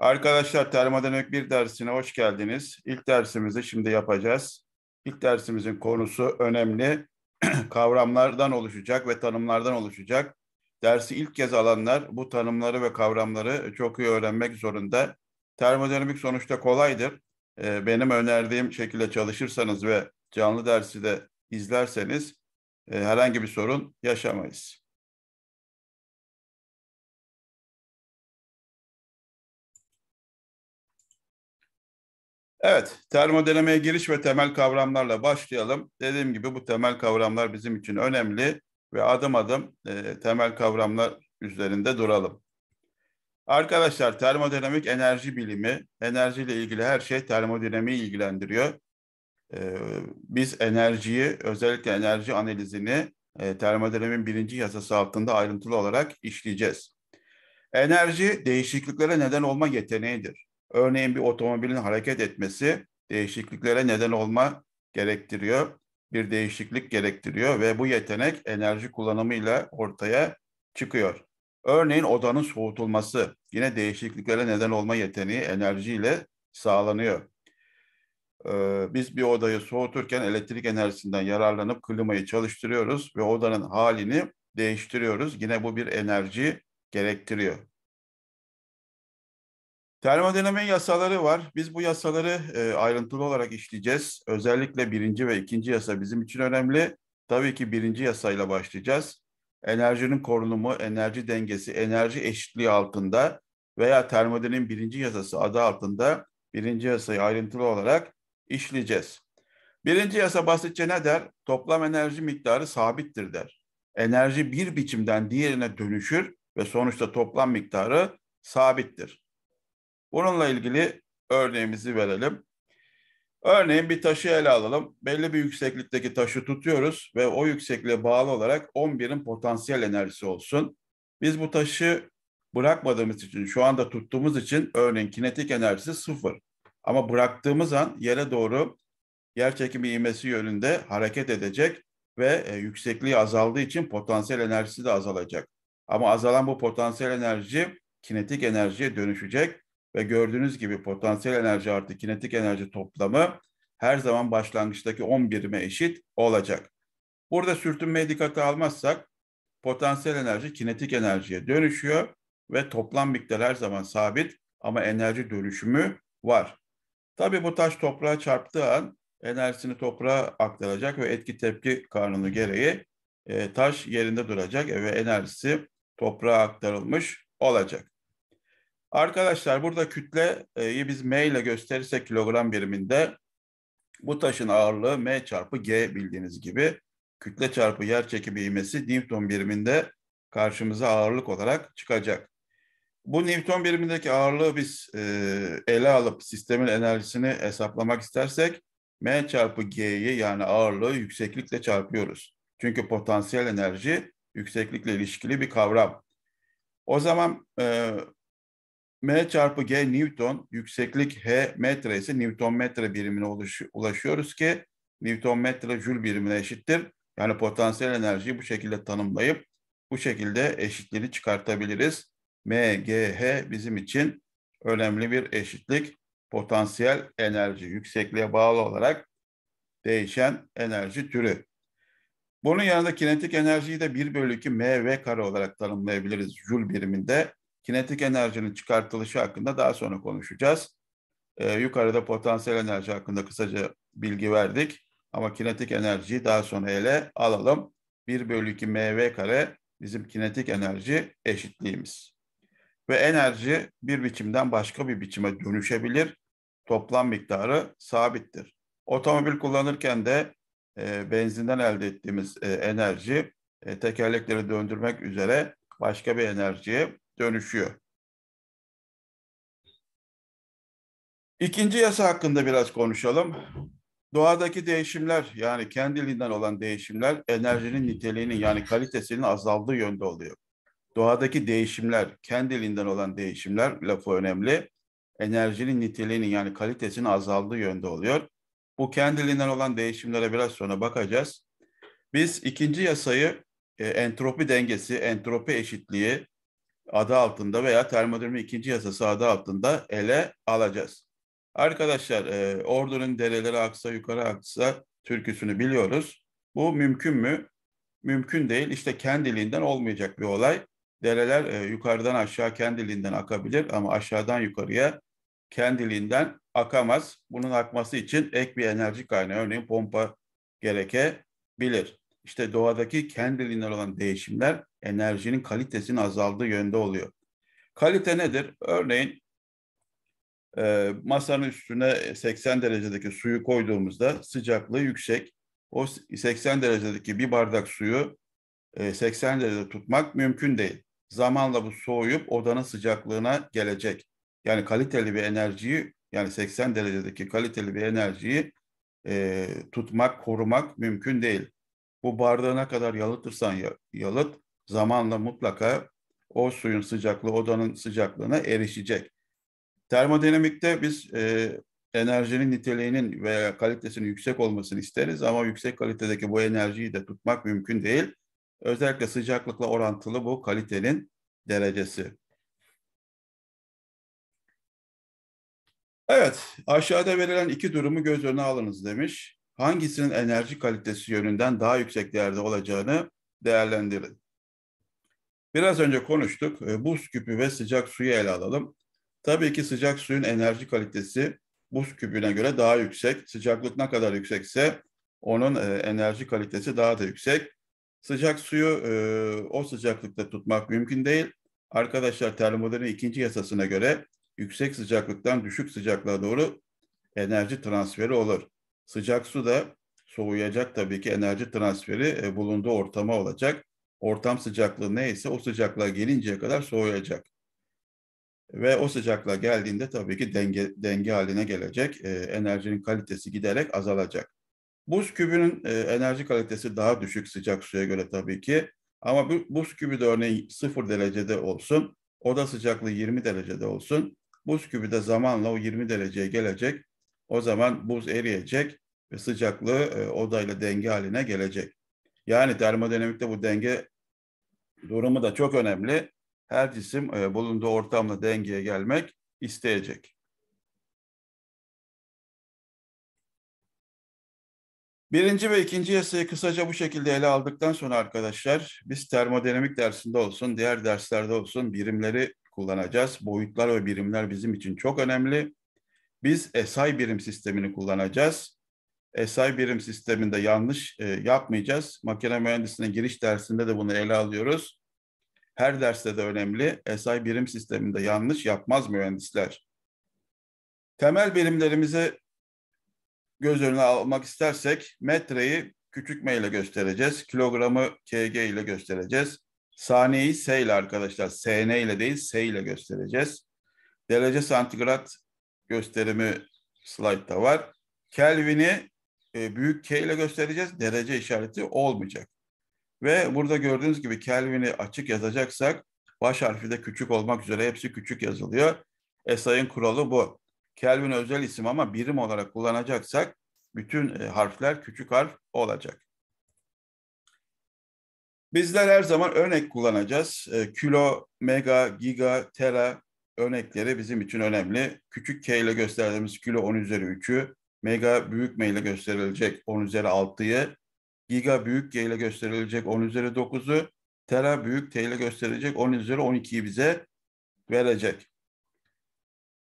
Arkadaşlar termodinamik bir dersine hoş geldiniz. İlk dersimizi şimdi yapacağız. İlk dersimizin konusu önemli kavramlardan oluşacak ve tanımlardan oluşacak. Dersi ilk kez alanlar bu tanımları ve kavramları çok iyi öğrenmek zorunda. Termodinamik sonuçta kolaydır. Ee, benim önerdiğim şekilde çalışırsanız ve canlı dersi de izlerseniz e, herhangi bir sorun yaşamayız. Evet, termodinamiğe giriş ve temel kavramlarla başlayalım. Dediğim gibi bu temel kavramlar bizim için önemli ve adım adım e, temel kavramlar üzerinde duralım. Arkadaşlar termodinamik enerji bilimi, enerjiyle ilgili her şey termodinamiği ilgilendiriyor. E, biz enerjiyi, özellikle enerji analizini e, termodinamiğin birinci yasası altında ayrıntılı olarak işleyeceğiz. Enerji değişikliklere neden olma yeteneğidir Örneğin bir otomobilin hareket etmesi değişikliklere neden olma gerektiriyor. Bir değişiklik gerektiriyor ve bu yetenek enerji kullanımıyla ortaya çıkıyor. Örneğin odanın soğutulması yine değişikliklere neden olma yeteneği enerjiyle sağlanıyor. Ee, biz bir odayı soğuturken elektrik enerjisinden yararlanıp klimayı çalıştırıyoruz ve odanın halini değiştiriyoruz. Yine bu bir enerji gerektiriyor. Termodinamik yasaları var. Biz bu yasaları e, ayrıntılı olarak işleyeceğiz. Özellikle birinci ve ikinci yasa bizim için önemli. Tabii ki birinci yasayla başlayacağız. Enerjinin korunumu, enerji dengesi, enerji eşitliği altında veya termodinamiğin birinci yasası adı altında birinci yasayı ayrıntılı olarak işleyeceğiz. Birinci yasa basitçe ne der? Toplam enerji miktarı sabittir der. Enerji bir biçimden diğerine dönüşür ve sonuçta toplam miktarı sabittir. Bununla ilgili örneğimizi verelim. Örneğin bir taşı ele alalım. Belli bir yükseklikteki taşı tutuyoruz ve o yüksekliğe bağlı olarak 11'in potansiyel enerjisi olsun. Biz bu taşı bırakmadığımız için, şu anda tuttuğumuz için örneğin kinetik enerjisi sıfır. Ama bıraktığımız an yere doğru yer çekimi ivmesi yönünde hareket edecek ve e, yüksekliği azaldığı için potansiyel enerjisi de azalacak. Ama azalan bu potansiyel enerji kinetik enerjiye dönüşecek ve gördüğünüz gibi potansiyel enerji artı kinetik enerji toplamı her zaman başlangıçtaki 10 birime eşit olacak. Burada sürtünmeyi dikkate almazsak potansiyel enerji kinetik enerjiye dönüşüyor ve toplam miktar her zaman sabit ama enerji dönüşümü var. Tabii bu taş toprağa çarptığı an enerjisini toprağa aktaracak ve etki tepki kanunu gereği e, taş yerinde duracak ve enerjisi toprağa aktarılmış olacak. Arkadaşlar burada kütleyi biz M ile gösterirsek kilogram biriminde bu taşın ağırlığı M çarpı G bildiğiniz gibi kütle çarpı yer çekimi ivmesi Newton biriminde karşımıza ağırlık olarak çıkacak. Bu Newton birimindeki ağırlığı biz e, ele alıp sistemin enerjisini hesaplamak istersek M çarpı G'yi yani ağırlığı yükseklikle çarpıyoruz. Çünkü potansiyel enerji yükseklikle ilişkili bir kavram. O zaman e, M çarpı G Newton, yükseklik H metre ise Newton metre birimine ulaşıyoruz ki Newton metre jül birimine eşittir. Yani potansiyel enerjiyi bu şekilde tanımlayıp bu şekilde eşitliğini çıkartabiliriz. M, G, H bizim için önemli bir eşitlik. Potansiyel enerji yüksekliğe bağlı olarak değişen enerji türü. Bunun yanında kinetik enerjiyi de 1 bölü 2 MV kare olarak tanımlayabiliriz jül biriminde kinetik enerjinin çıkartılışı hakkında daha sonra konuşacağız. E, yukarıda potansiyel enerji hakkında kısaca bilgi verdik. Ama kinetik enerjiyi daha sonra ele alalım. 1 bölü 2 mv kare bizim kinetik enerji eşitliğimiz. Ve enerji bir biçimden başka bir biçime dönüşebilir. Toplam miktarı sabittir. Otomobil kullanırken de e, benzinden elde ettiğimiz e, enerji e, tekerlekleri döndürmek üzere başka bir enerjiye dönüşüyor. İkinci yasa hakkında biraz konuşalım. Doğadaki değişimler yani kendiliğinden olan değişimler enerjinin niteliğinin yani kalitesinin azaldığı yönde oluyor. Doğadaki değişimler, kendiliğinden olan değişimler lafı önemli. Enerjinin niteliğinin yani kalitesinin azaldığı yönde oluyor. Bu kendiliğinden olan değişimlere biraz sonra bakacağız. Biz ikinci yasayı e, entropi dengesi, entropi eşitliği, adı altında veya termodinamik ikinci yasası adı altında ele alacağız. Arkadaşlar e, ordunun dereleri aksa yukarı aksa türküsünü biliyoruz. Bu mümkün mü? Mümkün değil. İşte kendiliğinden olmayacak bir olay. Dereler e, yukarıdan aşağı kendiliğinden akabilir ama aşağıdan yukarıya kendiliğinden akamaz. Bunun akması için ek bir enerji kaynağı örneğin pompa gerekebilir. İşte doğadaki kendiliğinden olan değişimler enerjinin kalitesinin azaldığı yönde oluyor. Kalite nedir? Örneğin e, masanın üstüne 80 derecedeki suyu koyduğumuzda sıcaklığı yüksek. O 80 derecedeki bir bardak suyu e, 80 derecede tutmak mümkün değil. Zamanla bu soğuyup odanın sıcaklığına gelecek. Yani kaliteli bir enerjiyi yani 80 derecedeki kaliteli bir enerjiyi e, tutmak, korumak mümkün değil. Bu bardağına kadar yalıtırsan yalıt, zamanla mutlaka o suyun sıcaklığı odanın sıcaklığına erişecek. Termodinamikte biz e, enerjinin niteliğinin ve kalitesinin yüksek olmasını isteriz ama yüksek kalitedeki bu enerjiyi de tutmak mümkün değil. Özellikle sıcaklıkla orantılı bu kalitenin derecesi. Evet, aşağıda verilen iki durumu göz önüne alınız demiş. Hangisinin enerji kalitesi yönünden daha yüksek değerde olacağını değerlendirin. Biraz önce konuştuk. E, buz küpü ve sıcak suyu ele alalım. Tabii ki sıcak suyun enerji kalitesi buz küpüne göre daha yüksek. Sıcaklık ne kadar yüksekse onun e, enerji kalitesi daha da yüksek. Sıcak suyu e, o sıcaklıkta tutmak mümkün değil. Arkadaşlar termodinamiğin ikinci yasasına göre yüksek sıcaklıktan düşük sıcaklığa doğru enerji transferi olur. Sıcak su da soğuyacak tabii ki enerji transferi bulunduğu ortama olacak ortam sıcaklığı neyse o sıcaklığa gelinceye kadar soğuyacak. Ve o sıcaklığa geldiğinde tabii ki denge, denge haline gelecek. E, enerjinin kalitesi giderek azalacak. Buz kübünün e, enerji kalitesi daha düşük sıcak suya göre tabii ki. Ama bu, buz kübü de örneğin sıfır derecede olsun, oda sıcaklığı 20 derecede olsun. Buz kübü de zamanla o 20 dereceye gelecek. O zaman buz eriyecek ve sıcaklığı e, odayla denge haline gelecek. Yani termodinamikte bu denge durumu da çok önemli. Her cisim e, bulunduğu ortamla dengeye gelmek isteyecek. Birinci ve ikinci yasayı kısaca bu şekilde ele aldıktan sonra arkadaşlar biz termodinamik dersinde olsun, diğer derslerde olsun birimleri kullanacağız. Boyutlar ve birimler bizim için çok önemli. Biz SI birim sistemini kullanacağız. E SI birim sisteminde yanlış e, yapmayacağız. Makine mühendisliğinin giriş dersinde de bunu ele alıyoruz. Her derste de önemli. E SI birim sisteminde yanlış yapmaz mühendisler. Temel birimlerimizi göz önüne almak istersek metreyi küçük m ile göstereceğiz. Kilogramı kg ile göstereceğiz. Saniyeyi s ile arkadaşlar. sn ile değil s ile göstereceğiz. Derece santigrat gösterimi slaytta var. Kelvin'i e, büyük K ile göstereceğiz. Derece işareti olmayacak. Ve burada gördüğünüz gibi Kelvin'i açık yazacaksak baş harfi de küçük olmak üzere hepsi küçük yazılıyor. SI'nin kuralı bu. Kelvin özel isim ama birim olarak kullanacaksak bütün e, harfler küçük harf olacak. Bizler her zaman örnek kullanacağız. E, kilo, mega, giga, tera örnekleri bizim için önemli. Küçük K ile gösterdiğimiz kilo 10 üzeri 3'ü, mega büyük M ile gösterilecek 10 üzeri 6'yı, giga büyük G ile gösterilecek 10 üzeri 9'u, tera büyük T ile gösterilecek 10 üzeri 12'yi bize verecek.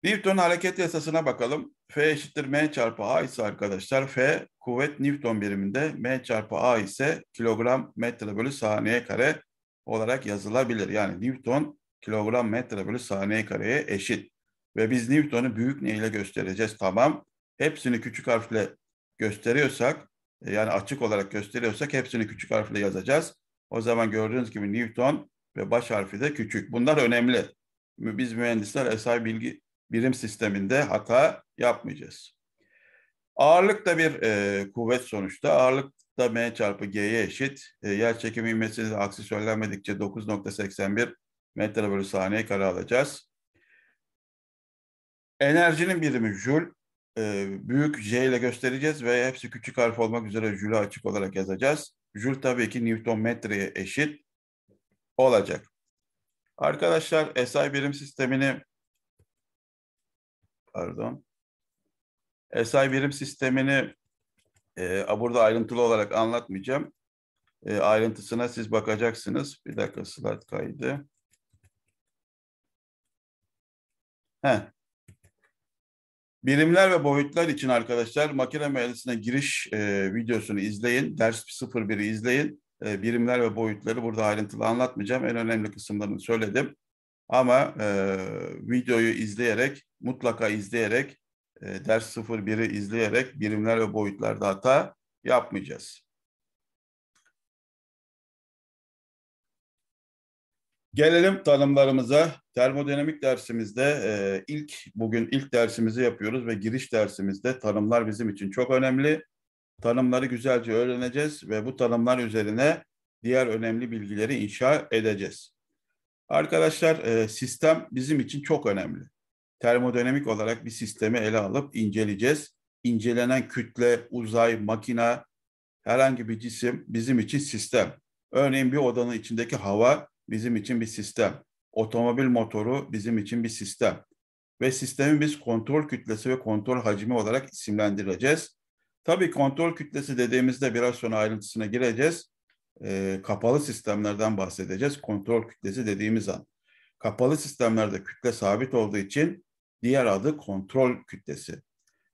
Newton hareket yasasına bakalım. F eşittir M çarpı A ise arkadaşlar F kuvvet Newton biriminde M çarpı A ise kilogram metre bölü saniye kare olarak yazılabilir. Yani Newton kilogram metre bölü saniye kareye eşit. Ve biz Newton'u büyük N ile göstereceğiz? Tamam hepsini küçük harfle gösteriyorsak e, yani açık olarak gösteriyorsak hepsini küçük harfle yazacağız. O zaman gördüğünüz gibi Newton ve baş harfi de küçük. Bunlar önemli. Biz mühendisler SI bilgi birim sisteminde hata yapmayacağız. Ağırlık da bir e, kuvvet sonuçta. Ağırlık da M çarpı G'ye eşit. E, yer çekimi ivmesi aksi söylenmedikçe 9.81 metre bölü saniye kare alacağız. Enerjinin birimi jül e, büyük J ile göstereceğiz ve hepsi küçük harf olmak üzere Jül'e açık olarak yazacağız. Jül tabii ki Newton metreye eşit olacak. Arkadaşlar SI birim sistemini pardon SI birim sistemini e, burada ayrıntılı olarak anlatmayacağım. E, ayrıntısına siz bakacaksınız. Bir dakika slide kaydı. Heh. Birimler ve boyutlar için arkadaşlar makine mühendisliğine giriş e, videosunu izleyin. Ders 01'i izleyin. E, birimler ve boyutları burada ayrıntılı anlatmayacağım. En önemli kısımlarını söyledim. Ama e, videoyu izleyerek, mutlaka izleyerek, e, ders 01'i izleyerek birimler ve boyutlarda hata yapmayacağız. Gelelim tanımlarımıza. Termodinamik dersimizde e, ilk bugün ilk dersimizi yapıyoruz ve giriş dersimizde tanımlar bizim için çok önemli. Tanımları güzelce öğreneceğiz ve bu tanımlar üzerine diğer önemli bilgileri inşa edeceğiz. Arkadaşlar e, sistem bizim için çok önemli. Termodinamik olarak bir sistemi ele alıp inceleyeceğiz. İncelenen kütle, uzay, makina, herhangi bir cisim bizim için sistem. Örneğin bir odanın içindeki hava bizim için bir sistem. Otomobil motoru bizim için bir sistem. Ve sistemi biz kontrol kütlesi ve kontrol hacmi olarak isimlendireceğiz. Tabii kontrol kütlesi dediğimizde biraz sonra ayrıntısına gireceğiz. E, kapalı sistemlerden bahsedeceğiz. Kontrol kütlesi dediğimiz an. Kapalı sistemlerde kütle sabit olduğu için diğer adı kontrol kütlesi.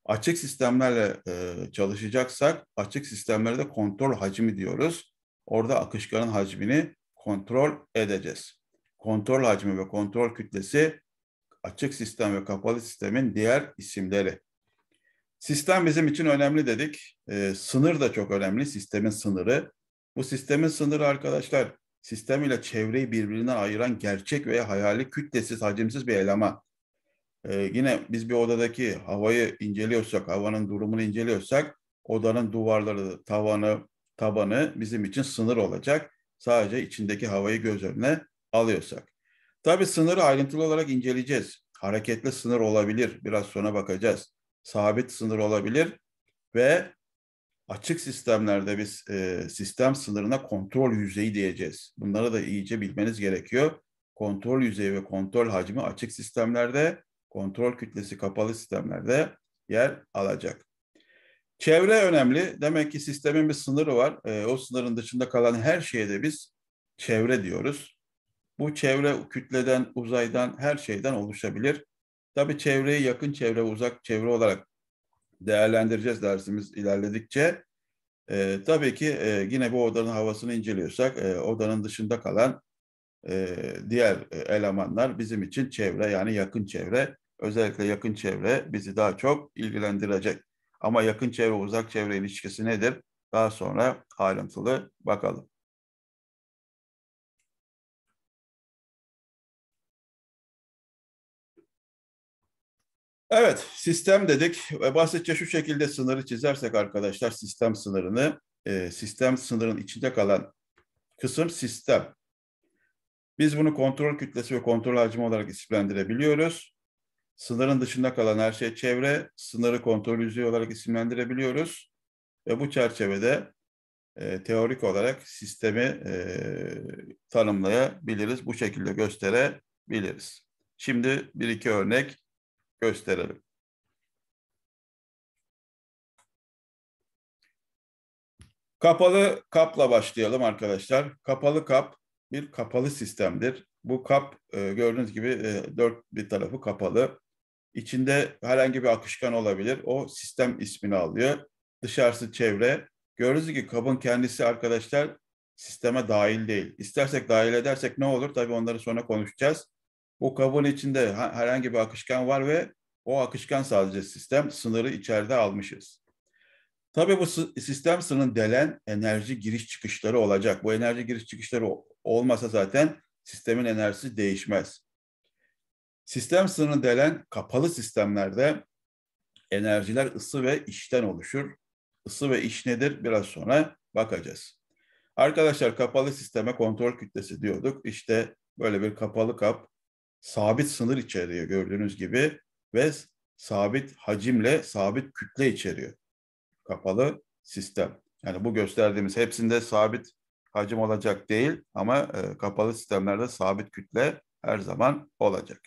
Açık sistemlerle e, çalışacaksak açık sistemlerde kontrol hacmi diyoruz. Orada akışkanın hacmini kontrol edeceğiz. Kontrol hacmi ve kontrol kütlesi açık sistem ve kapalı sistemin diğer isimleri. Sistem bizim için önemli dedik. E, sınır da çok önemli, sistemin sınırı. Bu sistemin sınırı arkadaşlar, sistem ile çevreyi birbirinden ayıran gerçek veya hayali kütlesiz, hacimsiz bir eleman. E, yine biz bir odadaki havayı inceliyorsak, havanın durumunu inceliyorsak, odanın duvarları, tavanı, tabanı bizim için sınır olacak. Sadece içindeki havayı göz önüne alıyorsak. Tabii sınırı ayrıntılı olarak inceleyeceğiz. Hareketli sınır olabilir. Biraz sonra bakacağız. Sabit sınır olabilir ve açık sistemlerde biz e, sistem sınırına kontrol yüzeyi diyeceğiz. Bunları da iyice bilmeniz gerekiyor. Kontrol yüzeyi ve kontrol hacmi açık sistemlerde, kontrol kütlesi kapalı sistemlerde yer alacak. Çevre önemli. Demek ki sistemin bir sınırı var. E, o sınırın dışında kalan her şeye de biz çevre diyoruz. Bu çevre kütleden, uzaydan, her şeyden oluşabilir. Tabii çevreyi yakın çevre, uzak çevre olarak değerlendireceğiz dersimiz ilerledikçe. E, tabii ki e, yine bu odanın havasını inceliyorsak e, odanın dışında kalan e, diğer e, elemanlar bizim için çevre yani yakın çevre. Özellikle yakın çevre bizi daha çok ilgilendirecek. Ama yakın çevre uzak çevre ilişkisi nedir? Daha sonra ayrıntılı bakalım. Evet, sistem dedik ve basitçe şu şekilde sınırı çizersek arkadaşlar sistem sınırını, e, sistem sınırının içinde kalan kısım sistem. Biz bunu kontrol kütlesi ve kontrol hacmi olarak isimlendirebiliyoruz. Sınırın dışında kalan her şey çevre, sınırı kontrol yüzeyi olarak isimlendirebiliyoruz. Ve bu çerçevede e, teorik olarak sistemi e, tanımlayabiliriz, bu şekilde gösterebiliriz. Şimdi bir iki örnek gösterelim. Kapalı kapla başlayalım arkadaşlar. Kapalı kap bir kapalı sistemdir. Bu kap e, gördüğünüz gibi e, dört bir tarafı kapalı. İçinde herhangi bir akışkan olabilir. O sistem ismini alıyor. Dışarısı çevre. Gördüğünüz gibi kabın kendisi arkadaşlar sisteme dahil değil. İstersek dahil edersek ne olur? Tabii onları sonra konuşacağız. Bu kabın içinde herhangi bir akışkan var ve o akışkan sadece sistem sınırı içeride almışız. Tabii bu sistem sınırın delen enerji giriş çıkışları olacak. Bu enerji giriş çıkışları olmasa zaten sistemin enerjisi değişmez. Sistem sınırını delen kapalı sistemlerde enerjiler ısı ve işten oluşur. Isı ve iş nedir biraz sonra bakacağız. Arkadaşlar kapalı sisteme kontrol kütlesi diyorduk. İşte böyle bir kapalı kap sabit sınır içeriyor gördüğünüz gibi ve sabit hacimle sabit kütle içeriyor. Kapalı sistem. Yani bu gösterdiğimiz hepsinde sabit hacim olacak değil ama e, kapalı sistemlerde sabit kütle her zaman olacak.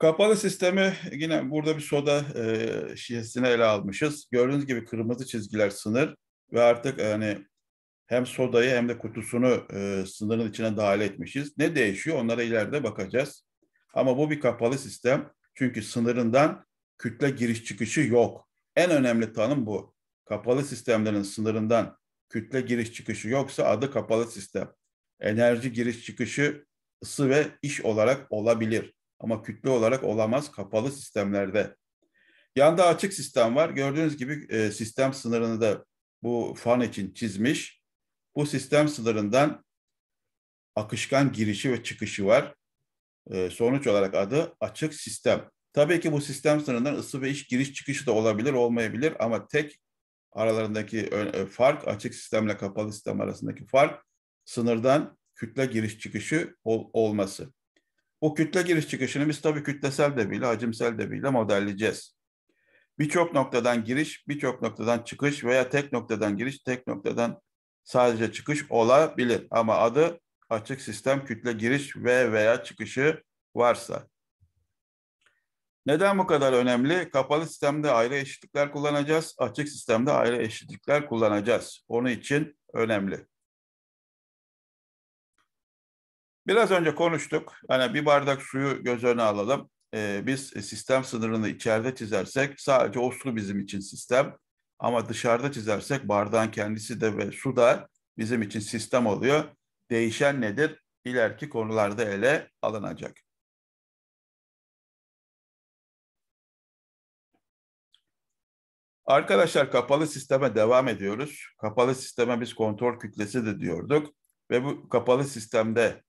Kapalı sistemi yine burada bir soda e, şişesine ele almışız. Gördüğünüz gibi kırmızı çizgiler sınır ve artık yani e, hem sodayı hem de kutusunu e, sınırın içine dahil etmişiz. Ne değişiyor onlara ileride bakacağız. Ama bu bir kapalı sistem. Çünkü sınırından kütle giriş çıkışı yok. En önemli tanım bu. Kapalı sistemlerin sınırından kütle giriş çıkışı yoksa adı kapalı sistem. Enerji giriş çıkışı ısı ve iş olarak olabilir. Ama kütle olarak olamaz kapalı sistemlerde. Yanda açık sistem var. Gördüğünüz gibi e, sistem sınırını da bu fan için çizmiş. Bu sistem sınırından akışkan girişi ve çıkışı var. E, sonuç olarak adı açık sistem. Tabii ki bu sistem sınırından ısı ve iş giriş çıkışı da olabilir, olmayabilir ama tek aralarındaki e, fark, açık sistemle kapalı sistem arasındaki fark sınırdan kütle giriş çıkışı ol, olması. Bu kütle giriş çıkışını biz tabii kütlesel bile hacimsel de debiyle modelleyeceğiz. Birçok noktadan giriş, birçok noktadan çıkış veya tek noktadan giriş, tek noktadan sadece çıkış olabilir. Ama adı açık sistem kütle giriş ve veya çıkışı varsa. Neden bu kadar önemli? Kapalı sistemde ayrı eşitlikler kullanacağız, açık sistemde ayrı eşitlikler kullanacağız. Onun için önemli. Biraz önce konuştuk. Hani bir bardak suyu göz önüne alalım. Ee, biz e, sistem sınırını içeride çizersek sadece o su bizim için sistem. Ama dışarıda çizersek bardağın kendisi de ve su da bizim için sistem oluyor. Değişen nedir? İleriki konularda ele alınacak. Arkadaşlar kapalı sisteme devam ediyoruz. Kapalı sisteme biz kontrol kütlesi de diyorduk. Ve bu kapalı sistemde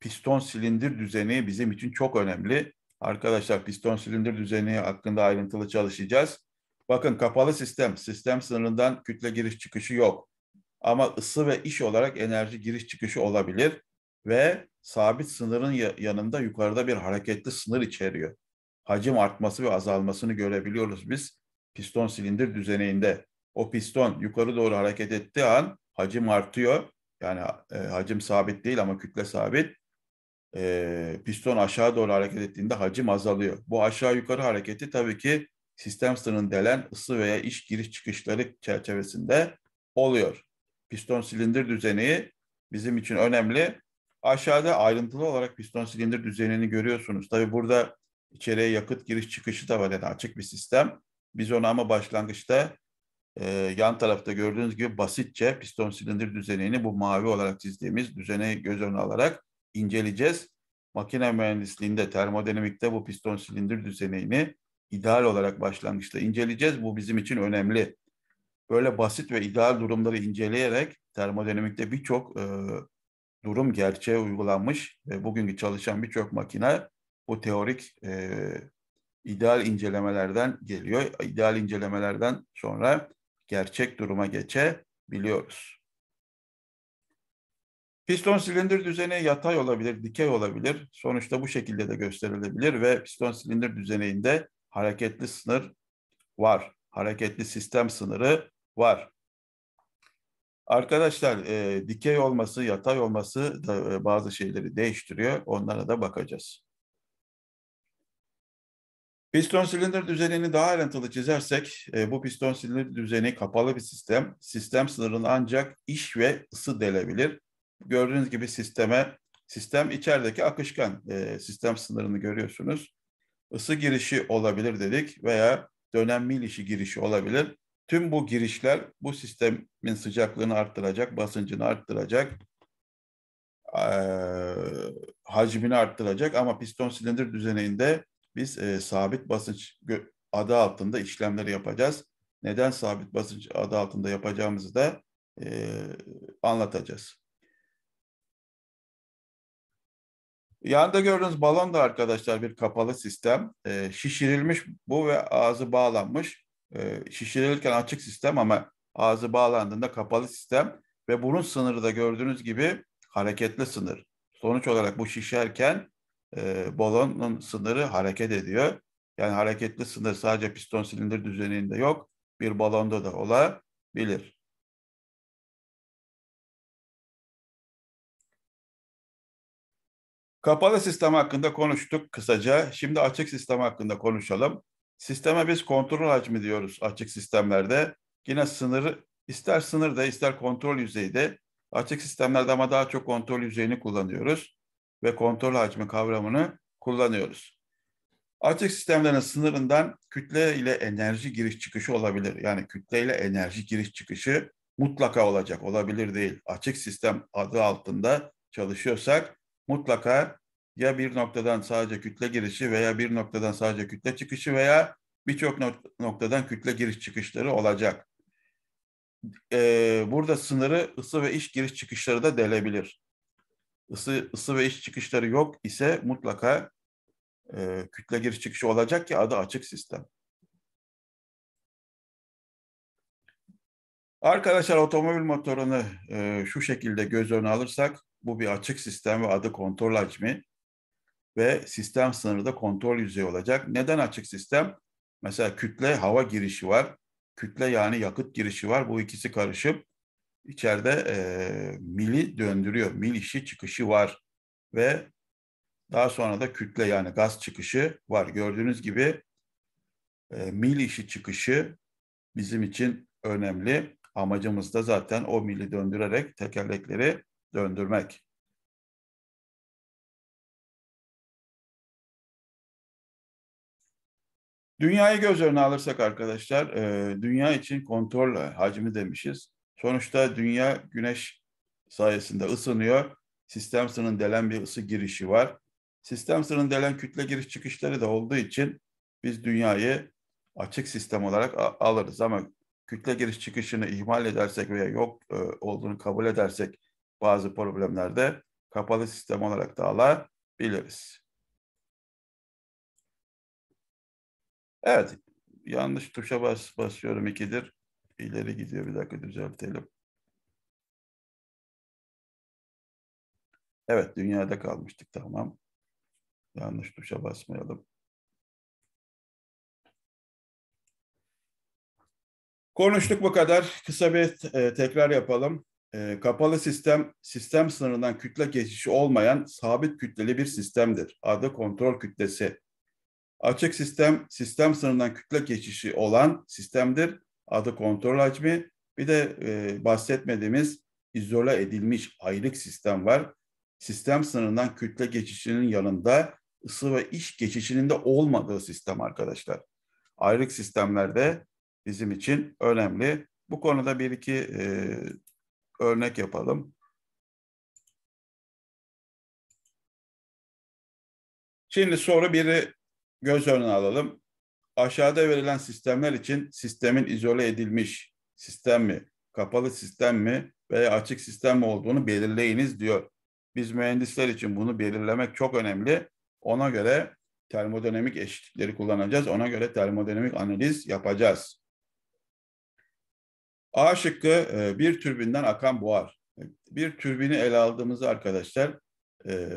piston silindir düzeni bizim için çok önemli. Arkadaşlar piston silindir düzeni hakkında ayrıntılı çalışacağız. Bakın kapalı sistem, sistem sınırından kütle giriş çıkışı yok. Ama ısı ve iş olarak enerji giriş çıkışı olabilir ve sabit sınırın yanında yukarıda bir hareketli sınır içeriyor. Hacim artması ve azalmasını görebiliyoruz biz piston silindir düzeninde. O piston yukarı doğru hareket ettiği an hacim artıyor. Yani e, hacim sabit değil ama kütle sabit e, piston aşağı doğru hareket ettiğinde hacim azalıyor. Bu aşağı yukarı hareketi tabii ki sistem delen ısı veya iş giriş çıkışları çerçevesinde oluyor. Piston silindir düzeni bizim için önemli. Aşağıda ayrıntılı olarak piston silindir düzenini görüyorsunuz. Tabii burada içeriye yakıt giriş çıkışı da var yani açık bir sistem. Biz onu ama başlangıçta e, yan tarafta gördüğünüz gibi basitçe piston silindir düzenini bu mavi olarak çizdiğimiz düzeni göz önüne alarak inceleyeceğiz. Makine mühendisliğinde, termodinamikte bu piston silindir düzenini ideal olarak başlangıçta inceleyeceğiz. Bu bizim için önemli. Böyle basit ve ideal durumları inceleyerek termodinamikte birçok e, durum gerçeğe uygulanmış ve bugünkü çalışan birçok makine bu teorik e, ideal incelemelerden geliyor. İdeal incelemelerden sonra gerçek duruma geçebiliyoruz. Piston silindir düzeni yatay olabilir, dikey olabilir. Sonuçta bu şekilde de gösterilebilir ve piston silindir düzeninde hareketli sınır var. Hareketli sistem sınırı var. Arkadaşlar e, dikey olması, yatay olması da e, bazı şeyleri değiştiriyor. Onlara da bakacağız. Piston silindir düzenini daha ayrıntılı çizersek, e, bu piston silindir düzeni kapalı bir sistem. Sistem sınırını ancak iş ve ısı delebilir gördüğünüz gibi sisteme, sistem içerideki akışkan e, sistem sınırını görüyorsunuz. Isı girişi olabilir dedik veya dönem mil işi girişi olabilir. Tüm bu girişler bu sistemin sıcaklığını arttıracak, basıncını arttıracak, e, hacmini arttıracak ama piston silindir düzeninde biz e, sabit basınç adı altında işlemleri yapacağız. Neden sabit basınç adı altında yapacağımızı da e, anlatacağız. Yanda gördüğünüz balon da arkadaşlar bir kapalı sistem. E, şişirilmiş bu ve ağzı bağlanmış. E, şişirilirken açık sistem ama ağzı bağlandığında kapalı sistem. Ve bunun sınırı da gördüğünüz gibi hareketli sınır. Sonuç olarak bu şişerken e, balonun sınırı hareket ediyor. Yani hareketli sınır sadece piston silindir düzeninde yok. Bir balonda da olabilir. Kapalı sistem hakkında konuştuk kısaca. Şimdi açık sistem hakkında konuşalım. Sisteme biz kontrol hacmi diyoruz açık sistemlerde. Yine sınır ister sınırda ister kontrol yüzeyde açık sistemlerde ama daha çok kontrol yüzeyini kullanıyoruz ve kontrol hacmi kavramını kullanıyoruz. Açık sistemlerin sınırından kütle ile enerji giriş çıkışı olabilir. Yani kütle ile enerji giriş çıkışı mutlaka olacak, olabilir değil. Açık sistem adı altında çalışıyorsak mutlaka ya bir noktadan sadece kütle girişi veya bir noktadan sadece kütle çıkışı veya birçok noktadan kütle giriş çıkışları olacak. Ee, burada sınırı ısı ve iş giriş çıkışları da delebilir. Isı, ısı ve iş çıkışları yok ise mutlaka e, kütle giriş çıkışı olacak ki adı açık sistem. Arkadaşlar otomobil motorunu e, şu şekilde göz önüne alırsak bu bir açık sistem ve adı kontrol hacmi ve sistem sınırı da kontrol yüzeyi olacak. Neden açık sistem? Mesela kütle hava girişi var. Kütle yani yakıt girişi var. Bu ikisi karışıp içeride e, mili döndürüyor. Mil işi çıkışı var ve daha sonra da kütle yani gaz çıkışı var. Gördüğünüz gibi e, mil işi çıkışı bizim için önemli. Amacımız da zaten o mili döndürerek tekerlekleri döndürmek. Dünyayı göz önüne alırsak arkadaşlar, e, dünya için kontrol hacmi demişiz. Sonuçta dünya güneş sayesinde ısınıyor. Sistem sınırın delen bir ısı girişi var. Sistem sınırın delen kütle giriş çıkışları da olduğu için biz dünyayı açık sistem olarak alırız. Ama kütle giriş çıkışını ihmal edersek veya yok e, olduğunu kabul edersek bazı problemlerde kapalı sistem olarak da alabiliriz. Evet, yanlış tuşa bas, basıyorum ikidir. İleri gidiyor, bir dakika düzeltelim. Evet, dünyada kalmıştık, tamam. Yanlış tuşa basmayalım. Konuştuk bu kadar. Kısa bir e, tekrar yapalım e, kapalı sistem, sistem sınırından kütle geçişi olmayan sabit kütleli bir sistemdir. Adı kontrol kütlesi. Açık sistem, sistem sınırından kütle geçişi olan sistemdir. Adı kontrol hacmi. Bir de e, bahsetmediğimiz izole edilmiş ayrık sistem var. Sistem sınırından kütle geçişinin yanında ısı ve iş geçişinin de olmadığı sistem arkadaşlar. Ayrık sistemlerde bizim için önemli. Bu konuda bir iki e, örnek yapalım. Şimdi soru biri göz önüne alalım. Aşağıda verilen sistemler için sistemin izole edilmiş sistem mi, kapalı sistem mi veya açık sistem mi olduğunu belirleyiniz diyor. Biz mühendisler için bunu belirlemek çok önemli. Ona göre termodinamik eşitlikleri kullanacağız. Ona göre termodinamik analiz yapacağız. A şıkkı e, bir türbinden akan buhar. Bir türbini ele aldığımız arkadaşlar e,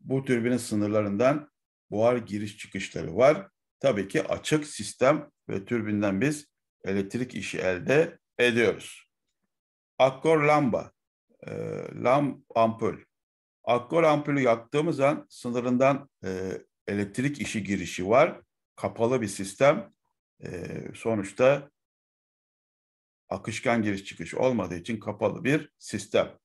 bu türbinin sınırlarından buhar giriş çıkışları var. Tabii ki açık sistem ve türbinden biz elektrik işi elde ediyoruz. Akkor lamba, e, lamp ampul. Akkor ampulü yaktığımız an sınırından elektrik işi girişi var. Kapalı bir sistem. Sonuçta akışkan giriş çıkış olmadığı için kapalı bir sistem.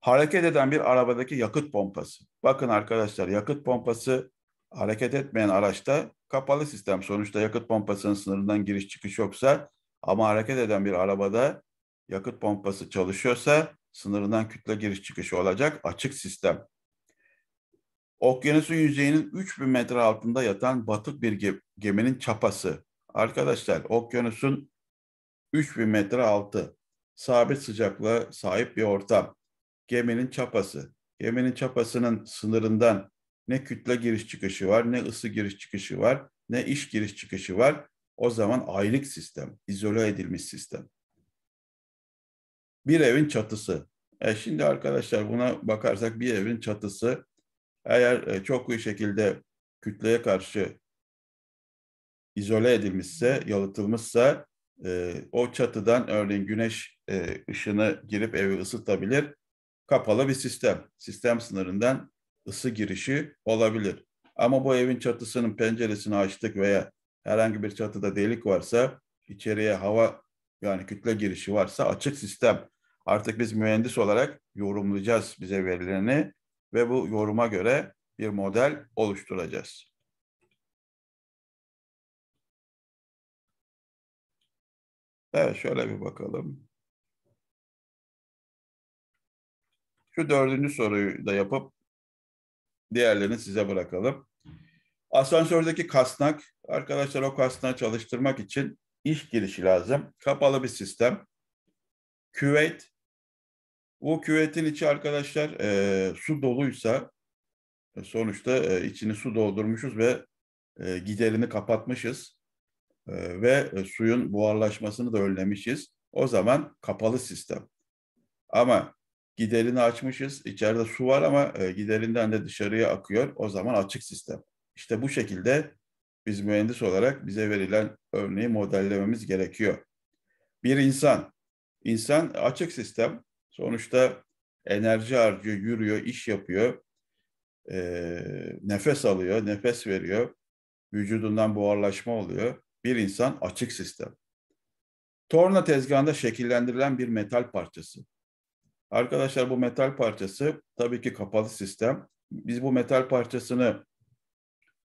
Hareket eden bir arabadaki yakıt pompası. Bakın arkadaşlar yakıt pompası hareket etmeyen araçta kapalı sistem. Sonuçta yakıt pompasının sınırından giriş çıkış yoksa ama hareket eden bir arabada yakıt pompası çalışıyorsa sınırından kütle giriş çıkışı olacak açık sistem. Okyanusun yüzeyinin 3000 metre altında yatan batık bir geminin çapası. Arkadaşlar okyanusun 3000 metre altı. Sabit sıcaklığa sahip bir ortam. Geminin çapası. Geminin çapasının sınırından ne kütle giriş çıkışı var, ne ısı giriş çıkışı var, ne iş giriş çıkışı var. O zaman aylık sistem, izole edilmiş sistem. Bir evin çatısı. E şimdi arkadaşlar buna bakarsak bir evin çatısı eğer e, çok iyi şekilde kütleye karşı izole edilmişse, yalıtılmışsa e, o çatıdan örneğin güneş e, ışını girip evi ısıtabilir. Kapalı bir sistem. Sistem sınırından ısı girişi olabilir. Ama bu evin çatısının penceresini açtık veya herhangi bir çatıda delik varsa içeriye hava yani kütle girişi varsa açık sistem. Artık biz mühendis olarak yorumlayacağız bize verileni ve bu yoruma göre bir model oluşturacağız. Evet şöyle bir bakalım. Şu dördüncü soruyu da yapıp diğerlerini size bırakalım. Asansördeki kasnak, arkadaşlar o kasnağı çalıştırmak için iş girişi lazım. Kapalı bir sistem. Küvet, bu küvetin içi arkadaşlar e, su doluysa e, sonuçta e, içini su doldurmuşuz ve e, giderini kapatmışız. Ee, ve e, suyun buharlaşmasını da önlemişiz. O zaman kapalı sistem. Ama giderini açmışız. İçeride su var ama e, giderinden de dışarıya akıyor. O zaman açık sistem. İşte bu şekilde biz mühendis olarak bize verilen örneği modellememiz gerekiyor. Bir insan. insan e, açık sistem. Sonuçta enerji harcıyor, yürüyor, iş yapıyor. E, nefes alıyor, nefes veriyor. Vücudundan buharlaşma oluyor. Bir insan açık sistem. Torna tezgahında şekillendirilen bir metal parçası. Arkadaşlar bu metal parçası tabii ki kapalı sistem. Biz bu metal parçasını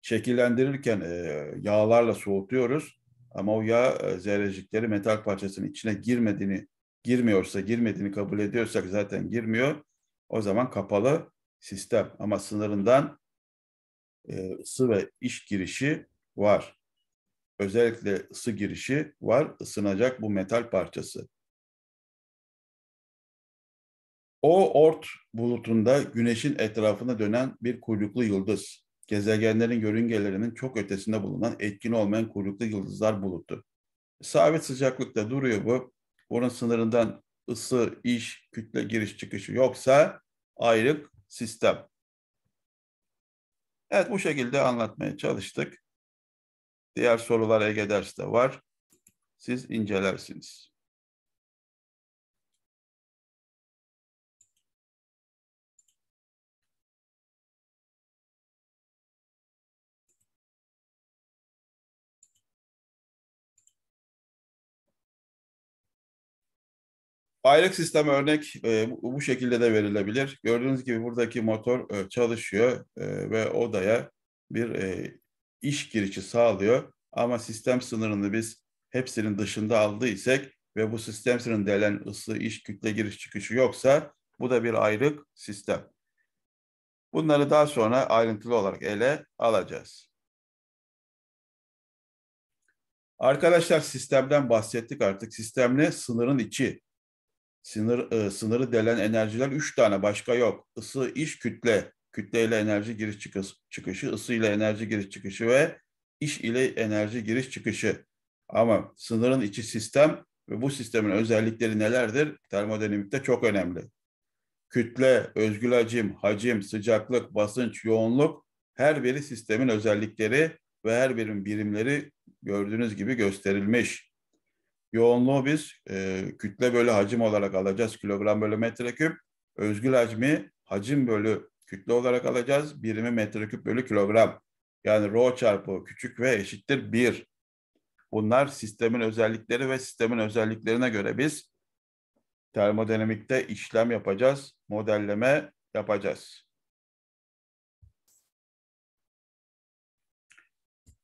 şekillendirirken e, yağlarla soğutuyoruz. Ama o yağ e, zerrecikleri metal parçasının içine girmediğini, girmiyorsa, girmediğini kabul ediyorsak zaten girmiyor. O zaman kapalı sistem ama sınırından e, ısı ve iş girişi var özellikle ısı girişi var, ısınacak bu metal parçası. O ort bulutunda güneşin etrafına dönen bir kuyruklu yıldız. Gezegenlerin yörüngelerinin çok ötesinde bulunan etkin olmayan kuyruklu yıldızlar bulutu. Sabit sıcaklıkta duruyor bu. Bunun sınırından ısı, iş, kütle giriş çıkışı yoksa ayrık sistem. Evet bu şekilde anlatmaya çalıştık. Diğer sorular Ege derste var. Siz incelersiniz. Aylık sistem örnek e, bu şekilde de verilebilir. Gördüğünüz gibi buradaki motor e, çalışıyor e, ve odaya bir e, iş girişi sağlıyor. Ama sistem sınırını biz hepsinin dışında aldıysak ve bu sistem sınırını delen ısı, iş, kütle giriş çıkışı yoksa bu da bir ayrık sistem. Bunları daha sonra ayrıntılı olarak ele alacağız. Arkadaşlar sistemden bahsettik artık. Sistem ne? Sınırın içi. Sınır, e, sınırı delen enerjiler üç tane başka yok. Isı, iş, kütle kütleyle enerji giriş çıkışı, ısıyla enerji giriş çıkışı ve iş ile enerji giriş çıkışı. Ama sınırın içi sistem ve bu sistemin özellikleri nelerdir? Termodinamikte çok önemli. Kütle, özgül hacim, hacim, sıcaklık, basınç, yoğunluk her biri sistemin özellikleri ve her birim birimleri gördüğünüz gibi gösterilmiş. Yoğunluğu biz e, kütle bölü hacim olarak alacağız kilogram bölü metreküp. Özgül hacmi hacim bölü kütle olarak alacağız. Birimi metreküp bölü kilogram. Yani rho çarpı küçük ve eşittir 1. Bunlar sistemin özellikleri ve sistemin özelliklerine göre biz termodinamikte işlem yapacağız, modelleme yapacağız.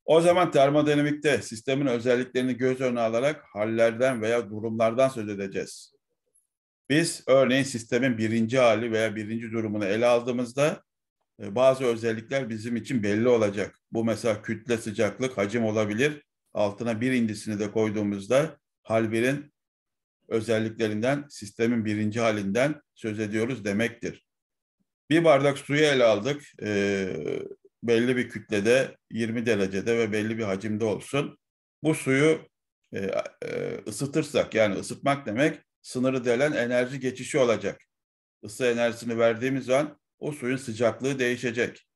O zaman termodinamikte sistemin özelliklerini göz önüne alarak hallerden veya durumlardan söz edeceğiz. Biz örneğin sistemin birinci hali veya birinci durumunu ele aldığımızda e, bazı özellikler bizim için belli olacak. Bu mesela kütle sıcaklık, hacim olabilir. Altına bir indisini de koyduğumuzda hal birin özelliklerinden, sistemin birinci halinden söz ediyoruz demektir. Bir bardak suyu ele aldık. E, belli bir kütlede, 20 derecede ve belli bir hacimde olsun. Bu suyu e, e, ısıtırsak, yani ısıtmak demek sınırı delen enerji geçişi olacak. Isı enerjisini verdiğimiz an o suyun sıcaklığı değişecek.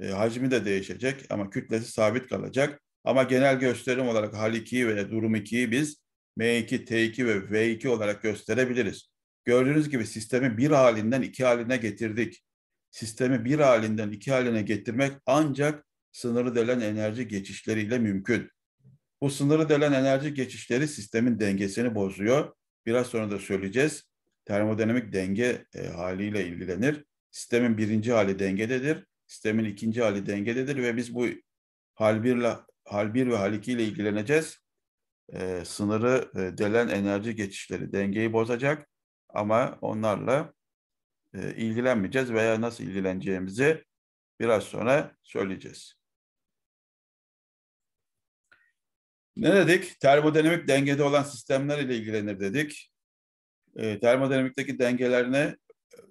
E, hacmi de değişecek ama kütlesi sabit kalacak. Ama genel gösterim olarak hal 2'yi ve durum 2'yi biz M2, T2 ve V2 olarak gösterebiliriz. Gördüğünüz gibi sistemi bir halinden iki haline getirdik. Sistemi bir halinden iki haline getirmek ancak sınırı delen enerji geçişleriyle mümkün. Bu sınırı delen enerji geçişleri sistemin dengesini bozuyor Biraz sonra da söyleyeceğiz. Termodinamik denge e, haliyle ilgilenir. Sistemin birinci hali dengededir. Sistemin ikinci hali dengededir ve biz bu hal 1 hal bir ve hal 2 ile ilgileneceğiz. E, sınırı e, delen enerji geçişleri dengeyi bozacak ama onlarla e, ilgilenmeyeceğiz veya nasıl ilgileneceğimizi biraz sonra söyleyeceğiz. Ne dedik? Termodinamik dengede olan sistemler ile ilgilenir dedik. E, termodinamikteki dengeler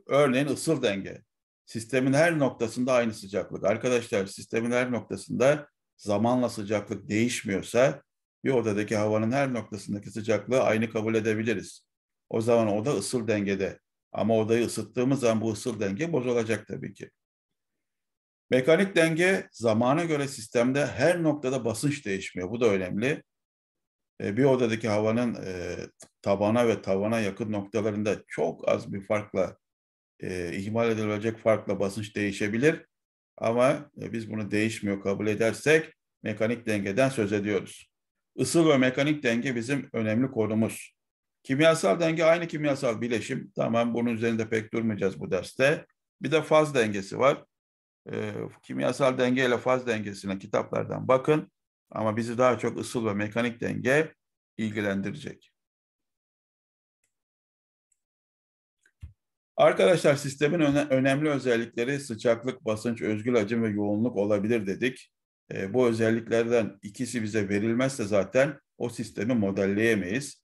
Örneğin ısıl denge. Sistemin her noktasında aynı sıcaklık. Arkadaşlar sistemin her noktasında zamanla sıcaklık değişmiyorsa bir odadaki havanın her noktasındaki sıcaklığı aynı kabul edebiliriz. O zaman oda ısıl dengede. Ama odayı ısıttığımız zaman bu ısıl denge bozulacak tabii ki. Mekanik denge zamana göre sistemde her noktada basınç değişmiyor. Bu da önemli. E, bir odadaki havanın e, tabana ve tavana yakın noktalarında çok az bir farkla e, ihmal edilecek farkla basınç değişebilir. Ama biz bunu değişmiyor kabul edersek mekanik dengeden söz ediyoruz. Isı ve mekanik denge bizim önemli konumuz. Kimyasal denge aynı kimyasal bileşim. Tamam bunun üzerinde pek durmayacağız bu derste. Bir de faz dengesi var e, kimyasal denge ile faz dengesine kitaplardan bakın. Ama bizi daha çok ısıl ve mekanik denge ilgilendirecek. Arkadaşlar sistemin öne önemli özellikleri sıcaklık, basınç, özgül hacim ve yoğunluk olabilir dedik. E, bu özelliklerden ikisi bize verilmezse zaten o sistemi modelleyemeyiz.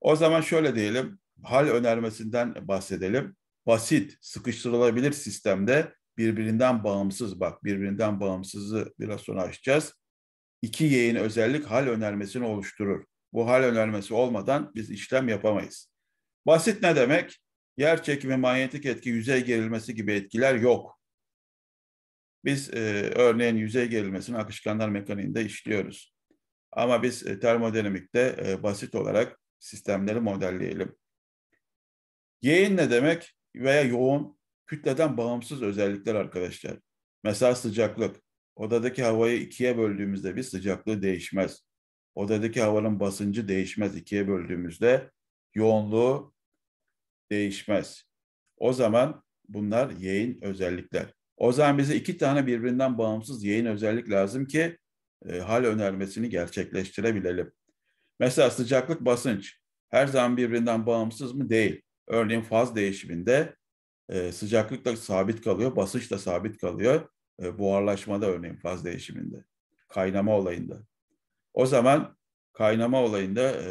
O zaman şöyle diyelim, hal önermesinden bahsedelim. Basit, sıkıştırılabilir sistemde birbirinden bağımsız bak birbirinden bağımsızı biraz sonra açacağız. İki yeğin özellik hal önermesini oluşturur. Bu hal önermesi olmadan biz işlem yapamayız. Basit ne demek? Yer çekimi, manyetik etki, yüzey gerilmesi gibi etkiler yok. Biz e, örneğin yüzey gerilmesini akışkanlar mekaniğinde işliyoruz. Ama biz e, termodinamikte e, basit olarak sistemleri modelleyelim. Yeğin ne demek? Veya yoğun kütleden bağımsız özellikler arkadaşlar. Mesela sıcaklık. Odadaki havayı ikiye böldüğümüzde bir sıcaklığı değişmez. Odadaki havanın basıncı değişmez ikiye böldüğümüzde. Yoğunluğu değişmez. O zaman bunlar yayın özellikler. O zaman bize iki tane birbirinden bağımsız yayın özellik lazım ki e, hal önermesini gerçekleştirebilelim. Mesela sıcaklık basınç her zaman birbirinden bağımsız mı? Değil. Örneğin faz değişiminde e, ee, sıcaklık da sabit kalıyor, basınç da sabit kalıyor. E, ee, buharlaşmada örneğin faz değişiminde, kaynama olayında. O zaman kaynama olayında e,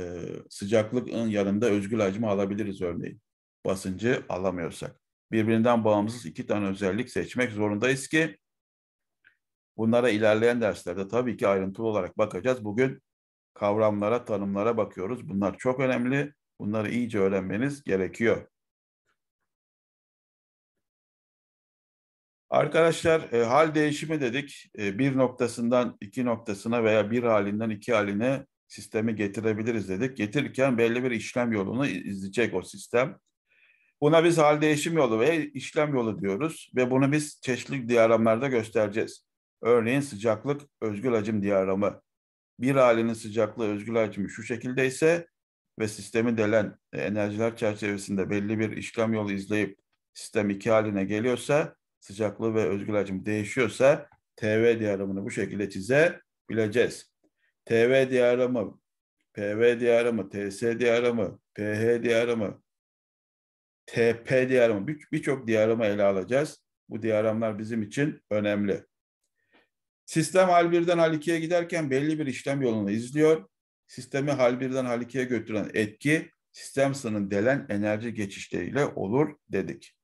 sıcaklığın yanında özgül hacmi alabiliriz örneğin. Basıncı alamıyorsak. Birbirinden bağımsız iki tane özellik seçmek zorundayız ki bunlara ilerleyen derslerde tabii ki ayrıntılı olarak bakacağız. Bugün kavramlara, tanımlara bakıyoruz. Bunlar çok önemli. Bunları iyice öğrenmeniz gerekiyor. Arkadaşlar e, hal değişimi dedik. E, bir noktasından iki noktasına veya bir halinden iki haline sistemi getirebiliriz dedik. Getirirken belli bir işlem yolunu izleyecek o sistem. Buna biz hal değişim yolu veya işlem yolu diyoruz ve bunu biz çeşitli diyagramlarda göstereceğiz. Örneğin sıcaklık özgül hacim diyagramı. Bir halinin sıcaklığı özgül hacmi şu şekilde ise ve sistemi delen e, enerjiler çerçevesinde belli bir işlem yolu izleyip sistem iki haline geliyorsa sıcaklığı ve özgül hacim değişiyorsa TV diyagramını bu şekilde çizebileceğiz. TV diyagramı, PV diyagramı, TS diyagramı, PH diyagramı, TP diyagramı birçok bir diyagramı ele alacağız. Bu diyagramlar bizim için önemli. Sistem hal 1'den hal 2'ye giderken belli bir işlem yolunu izliyor. Sistemi hal 1'den hal 2'ye götüren etki sistem sınırının delen enerji geçişleriyle olur dedik.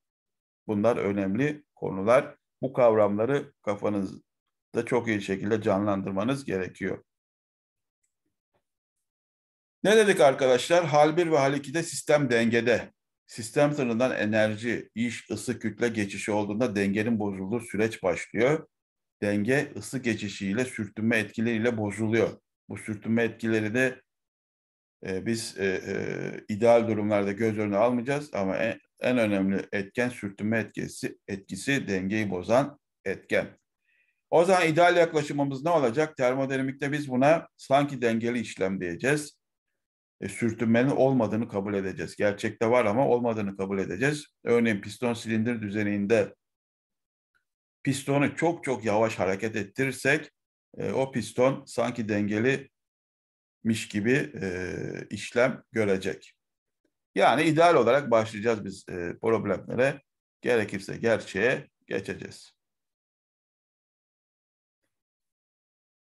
Bunlar önemli konular. Bu kavramları kafanızda çok iyi şekilde canlandırmanız gerekiyor. Ne dedik arkadaşlar? Hal 1 ve hal 2'de sistem dengede. Sistem sınırından enerji, iş, ısı, kütle geçişi olduğunda dengenin bozulduğu süreç başlıyor. Denge ısı geçişiyle sürtünme etkileriyle bozuluyor. Bu sürtünme etkileri de e, biz e, e, ideal durumlarda göz önüne almayacağız ama en, en önemli etken sürtünme etkisi, etkisi dengeyi bozan etken. O zaman ideal yaklaşımımız ne olacak? Termodinamikte biz buna sanki dengeli işlem diyeceğiz. E, sürtünmenin olmadığını kabul edeceğiz. Gerçekte var ama olmadığını kabul edeceğiz. Örneğin piston silindir düzeninde pistonu çok çok yavaş hareket ettirirsek e, o piston sanki dengelimiş gibi e, işlem görecek. Yani ideal olarak başlayacağız biz e, problemlere. Gerekirse gerçeğe geçeceğiz.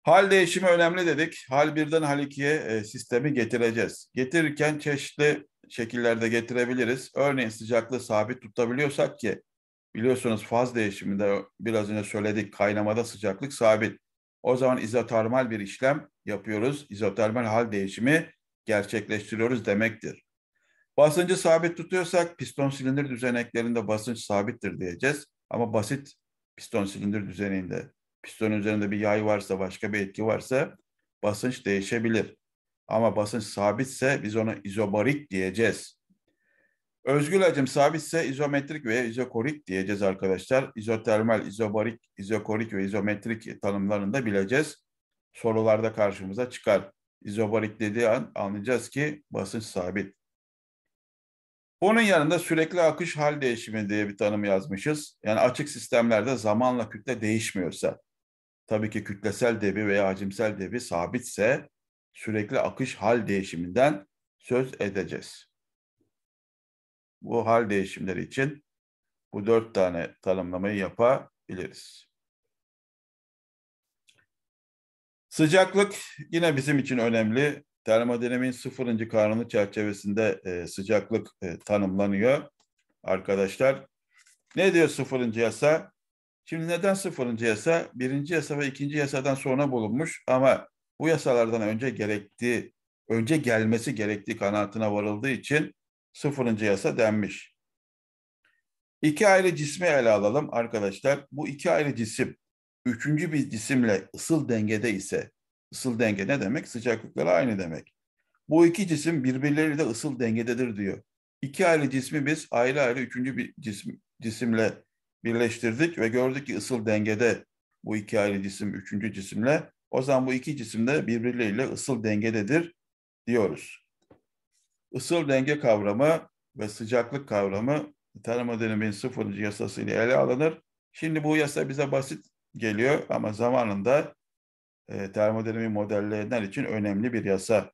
Hal değişimi önemli dedik. Hal birden hal ikiye e, sistemi getireceğiz. Getirirken çeşitli şekillerde getirebiliriz. Örneğin sıcaklığı sabit tutabiliyorsak ki biliyorsunuz faz değişiminde biraz önce söyledik kaynamada sıcaklık sabit. O zaman izotermal bir işlem yapıyoruz. İzotermal hal değişimi gerçekleştiriyoruz demektir. Basıncı sabit tutuyorsak piston silindir düzeneklerinde basınç sabittir diyeceğiz. Ama basit piston silindir düzeninde piston üzerinde bir yay varsa başka bir etki varsa basınç değişebilir. Ama basınç sabitse biz ona izobarik diyeceğiz. Özgül hacim sabitse izometrik veya izokorik diyeceğiz arkadaşlar. İzotermal, izobarik, izokorik ve izometrik tanımlarını da bileceğiz. Sorularda karşımıza çıkar. İzobarik dediği an anlayacağız ki basınç sabit. Onun yanında sürekli akış hal değişimi diye bir tanım yazmışız. Yani açık sistemlerde zamanla kütle değişmiyorsa, tabii ki kütlesel debi veya hacimsel debi sabitse sürekli akış hal değişiminden söz edeceğiz. Bu hal değişimleri için bu dört tane tanımlamayı yapabiliriz. Sıcaklık yine bizim için önemli termodinamiğin sıfırıncı kanunu çerçevesinde e, sıcaklık e, tanımlanıyor arkadaşlar. Ne diyor sıfırıncı yasa? Şimdi neden sıfırıncı yasa? Birinci yasa ve ikinci yasadan sonra bulunmuş ama bu yasalardan önce gerektiği, önce gelmesi gerektiği kanaatine varıldığı için sıfırıncı yasa denmiş. İki ayrı cismi ele alalım arkadaşlar. Bu iki ayrı cisim üçüncü bir cisimle ısıl dengede ise Isıl denge ne demek? Sıcaklıkları aynı demek. Bu iki cisim birbirleriyle ısıl dengededir diyor. İki ayrı cismi biz ayrı ayrı üçüncü bir cisim, cisimle birleştirdik ve gördük ki ısıl dengede bu iki ayrı cisim üçüncü cisimle. O zaman bu iki cisim de birbirleriyle ısıl dengededir diyoruz. Isıl denge kavramı ve sıcaklık kavramı termodinamiğin sıfırıncı yasası ile ele alınır. Şimdi bu yasa bize basit geliyor ama zamanında e, termodinamik modellerden için önemli bir yasa.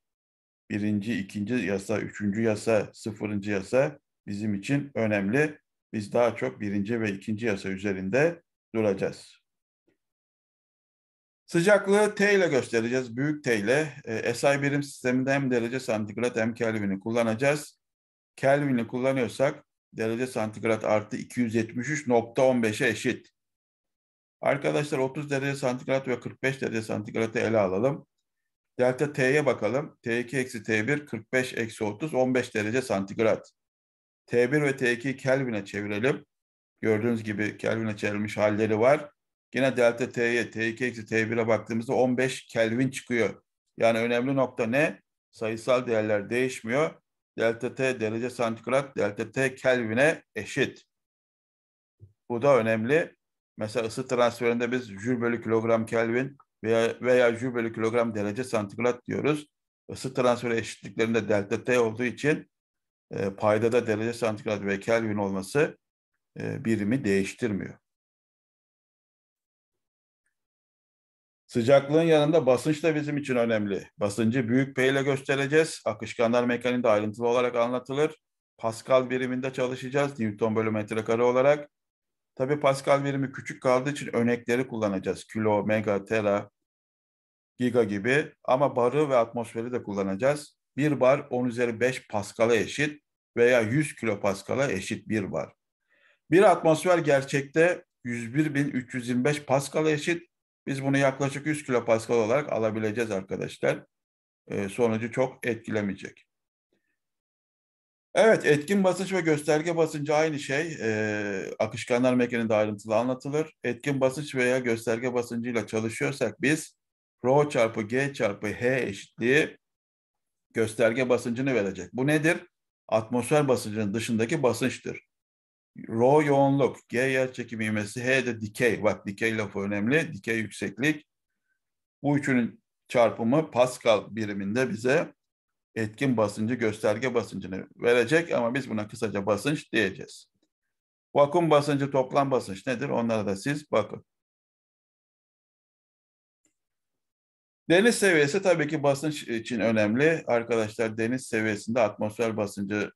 Birinci, ikinci yasa, üçüncü yasa, sıfırıncı yasa bizim için önemli. Biz daha çok birinci ve ikinci yasa üzerinde duracağız. Sıcaklığı T ile göstereceğiz. Büyük T ile e, SI birim sisteminde hem derece santigrat hem Kelvin'i kullanacağız. Kelvin'i kullanıyorsak derece santigrat artı 273.15'e eşit. Arkadaşlar 30 derece santigrat ve 45 derece santigratı ele alalım. Delta T'ye bakalım. T2 eksi T1 45 eksi 30 15 derece santigrat. T1 ve T2 Kelvin'e çevirelim. Gördüğünüz gibi Kelvin'e çevrilmiş halleri var. Yine delta T'ye T2 eksi T1'e baktığımızda 15 Kelvin çıkıyor. Yani önemli nokta ne? Sayısal değerler değişmiyor. Delta T derece santigrat, delta T Kelvin'e eşit. Bu da önemli. Mesela ısı transferinde biz jül bölü kilogram Kelvin veya, veya jül bölü kilogram derece santigrat diyoruz. Isı transferi eşitliklerinde delta T olduğu için e, paydada derece santigrat ve Kelvin olması e, birimi değiştirmiyor. Sıcaklığın yanında basınç da bizim için önemli. Basıncı büyük P ile göstereceğiz. Akışkanlar mekaniğinde ayrıntılı olarak anlatılır. Pascal biriminde çalışacağız. Newton bölü metrekare olarak. Tabi Pascal birimi küçük kaldığı için örnekleri kullanacağız. Kilo, mega, tera, giga gibi ama barı ve atmosferi de kullanacağız. Bir bar 10 üzeri 5 Pascal'a eşit veya 100 kilo Pascal'a eşit bir bar. Bir atmosfer gerçekte 101.325 Pascal'a eşit. Biz bunu yaklaşık 100 kilo Pascal olarak alabileceğiz arkadaşlar. Ee, sonucu çok etkilemeyecek. Evet, etkin basınç ve gösterge basıncı aynı şey. Ee, akışkanlar mekaniğinde ayrıntılı anlatılır. Etkin basınç veya gösterge basıncıyla çalışıyorsak biz rho çarpı g çarpı h eşitliği gösterge basıncını verecek. Bu nedir? Atmosfer basıncının dışındaki basınçtır. Rho yoğunluk, g yer çekimi ivmesi, h de dikey. Bak dikey lafı önemli. Dikey yükseklik. Bu üçünün çarpımı Pascal biriminde bize etkin basıncı gösterge basıncını verecek ama biz buna kısaca basınç diyeceğiz. Vakum basıncı toplam basınç nedir? Onlara da siz bakın. Deniz seviyesi tabii ki basınç için önemli. Arkadaşlar deniz seviyesinde atmosfer basıncıdan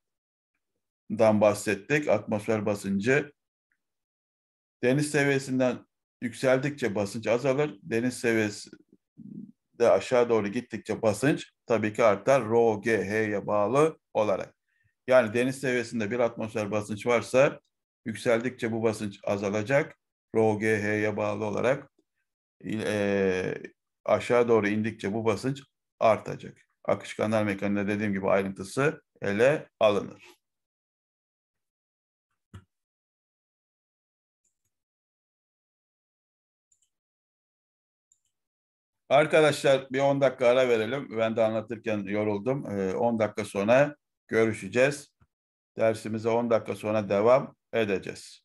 bahsettik. Atmosfer basıncı deniz seviyesinden yükseldikçe basınç azalır. Deniz seviyesi de aşağı doğru gittikçe basınç tabii ki artar. Rho G H'ye bağlı olarak. Yani deniz seviyesinde bir atmosfer basınç varsa yükseldikçe bu basınç azalacak. Rho G H'ye bağlı olarak e, aşağı doğru indikçe bu basınç artacak. Akışkanlar mekaniğinde dediğim gibi ayrıntısı ele alınır. Arkadaşlar bir 10 dakika ara verelim. Ben de anlatırken yoruldum. 10 ee, dakika sonra görüşeceğiz. Dersimize 10 dakika sonra devam edeceğiz.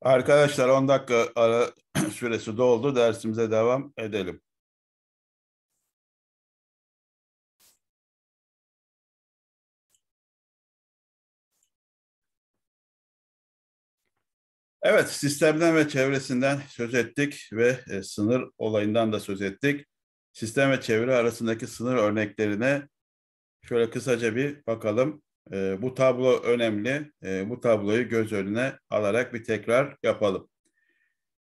Arkadaşlar 10 dakika ara süresi doldu. Dersimize devam edelim. Evet, sistemden ve çevresinden söz ettik ve e, sınır olayından da söz ettik. Sistem ve çevre arasındaki sınır örneklerine şöyle kısaca bir bakalım. E, bu tablo önemli. E, bu tabloyu göz önüne alarak bir tekrar yapalım.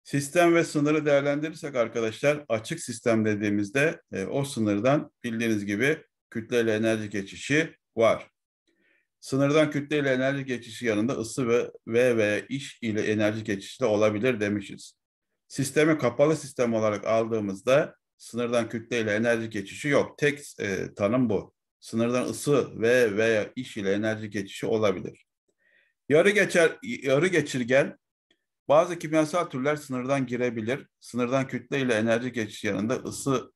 Sistem ve sınırı değerlendirirsek arkadaşlar açık sistem dediğimizde e, o sınırdan bildiğiniz gibi kütleli enerji geçişi var. Sınırdan kütleli enerji geçişi yanında ısı ve V ve iş ile enerji geçişi de olabilir demişiz. Sistemi kapalı sistem olarak aldığımızda sınırdan kütleli enerji geçişi yok. Tek e, tanım bu sınırdan ısı ve veya iş ile enerji geçişi olabilir. Yarı geçer yarı geçirgen bazı kimyasal türler sınırdan girebilir. Sınırdan kütle ile enerji geçişi yanında ısı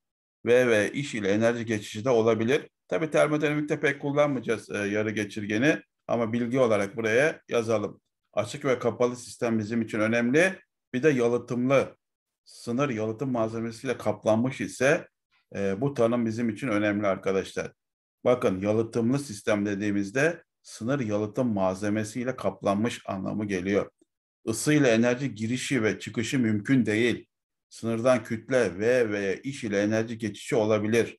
ve ve iş ile enerji geçişi de olabilir. Tabi termodinamikte pek kullanmayacağız e, yarı geçirgeni ama bilgi olarak buraya yazalım. Açık ve kapalı sistem bizim için önemli. Bir de yalıtımlı sınır yalıtım malzemesiyle kaplanmış ise e, bu tanım bizim için önemli arkadaşlar. Bakın yalıtımlı sistem dediğimizde sınır yalıtım malzemesiyle kaplanmış anlamı geliyor. Isıyla enerji girişi ve çıkışı mümkün değil. Sınırdan kütle ve veya iş ile enerji geçişi olabilir.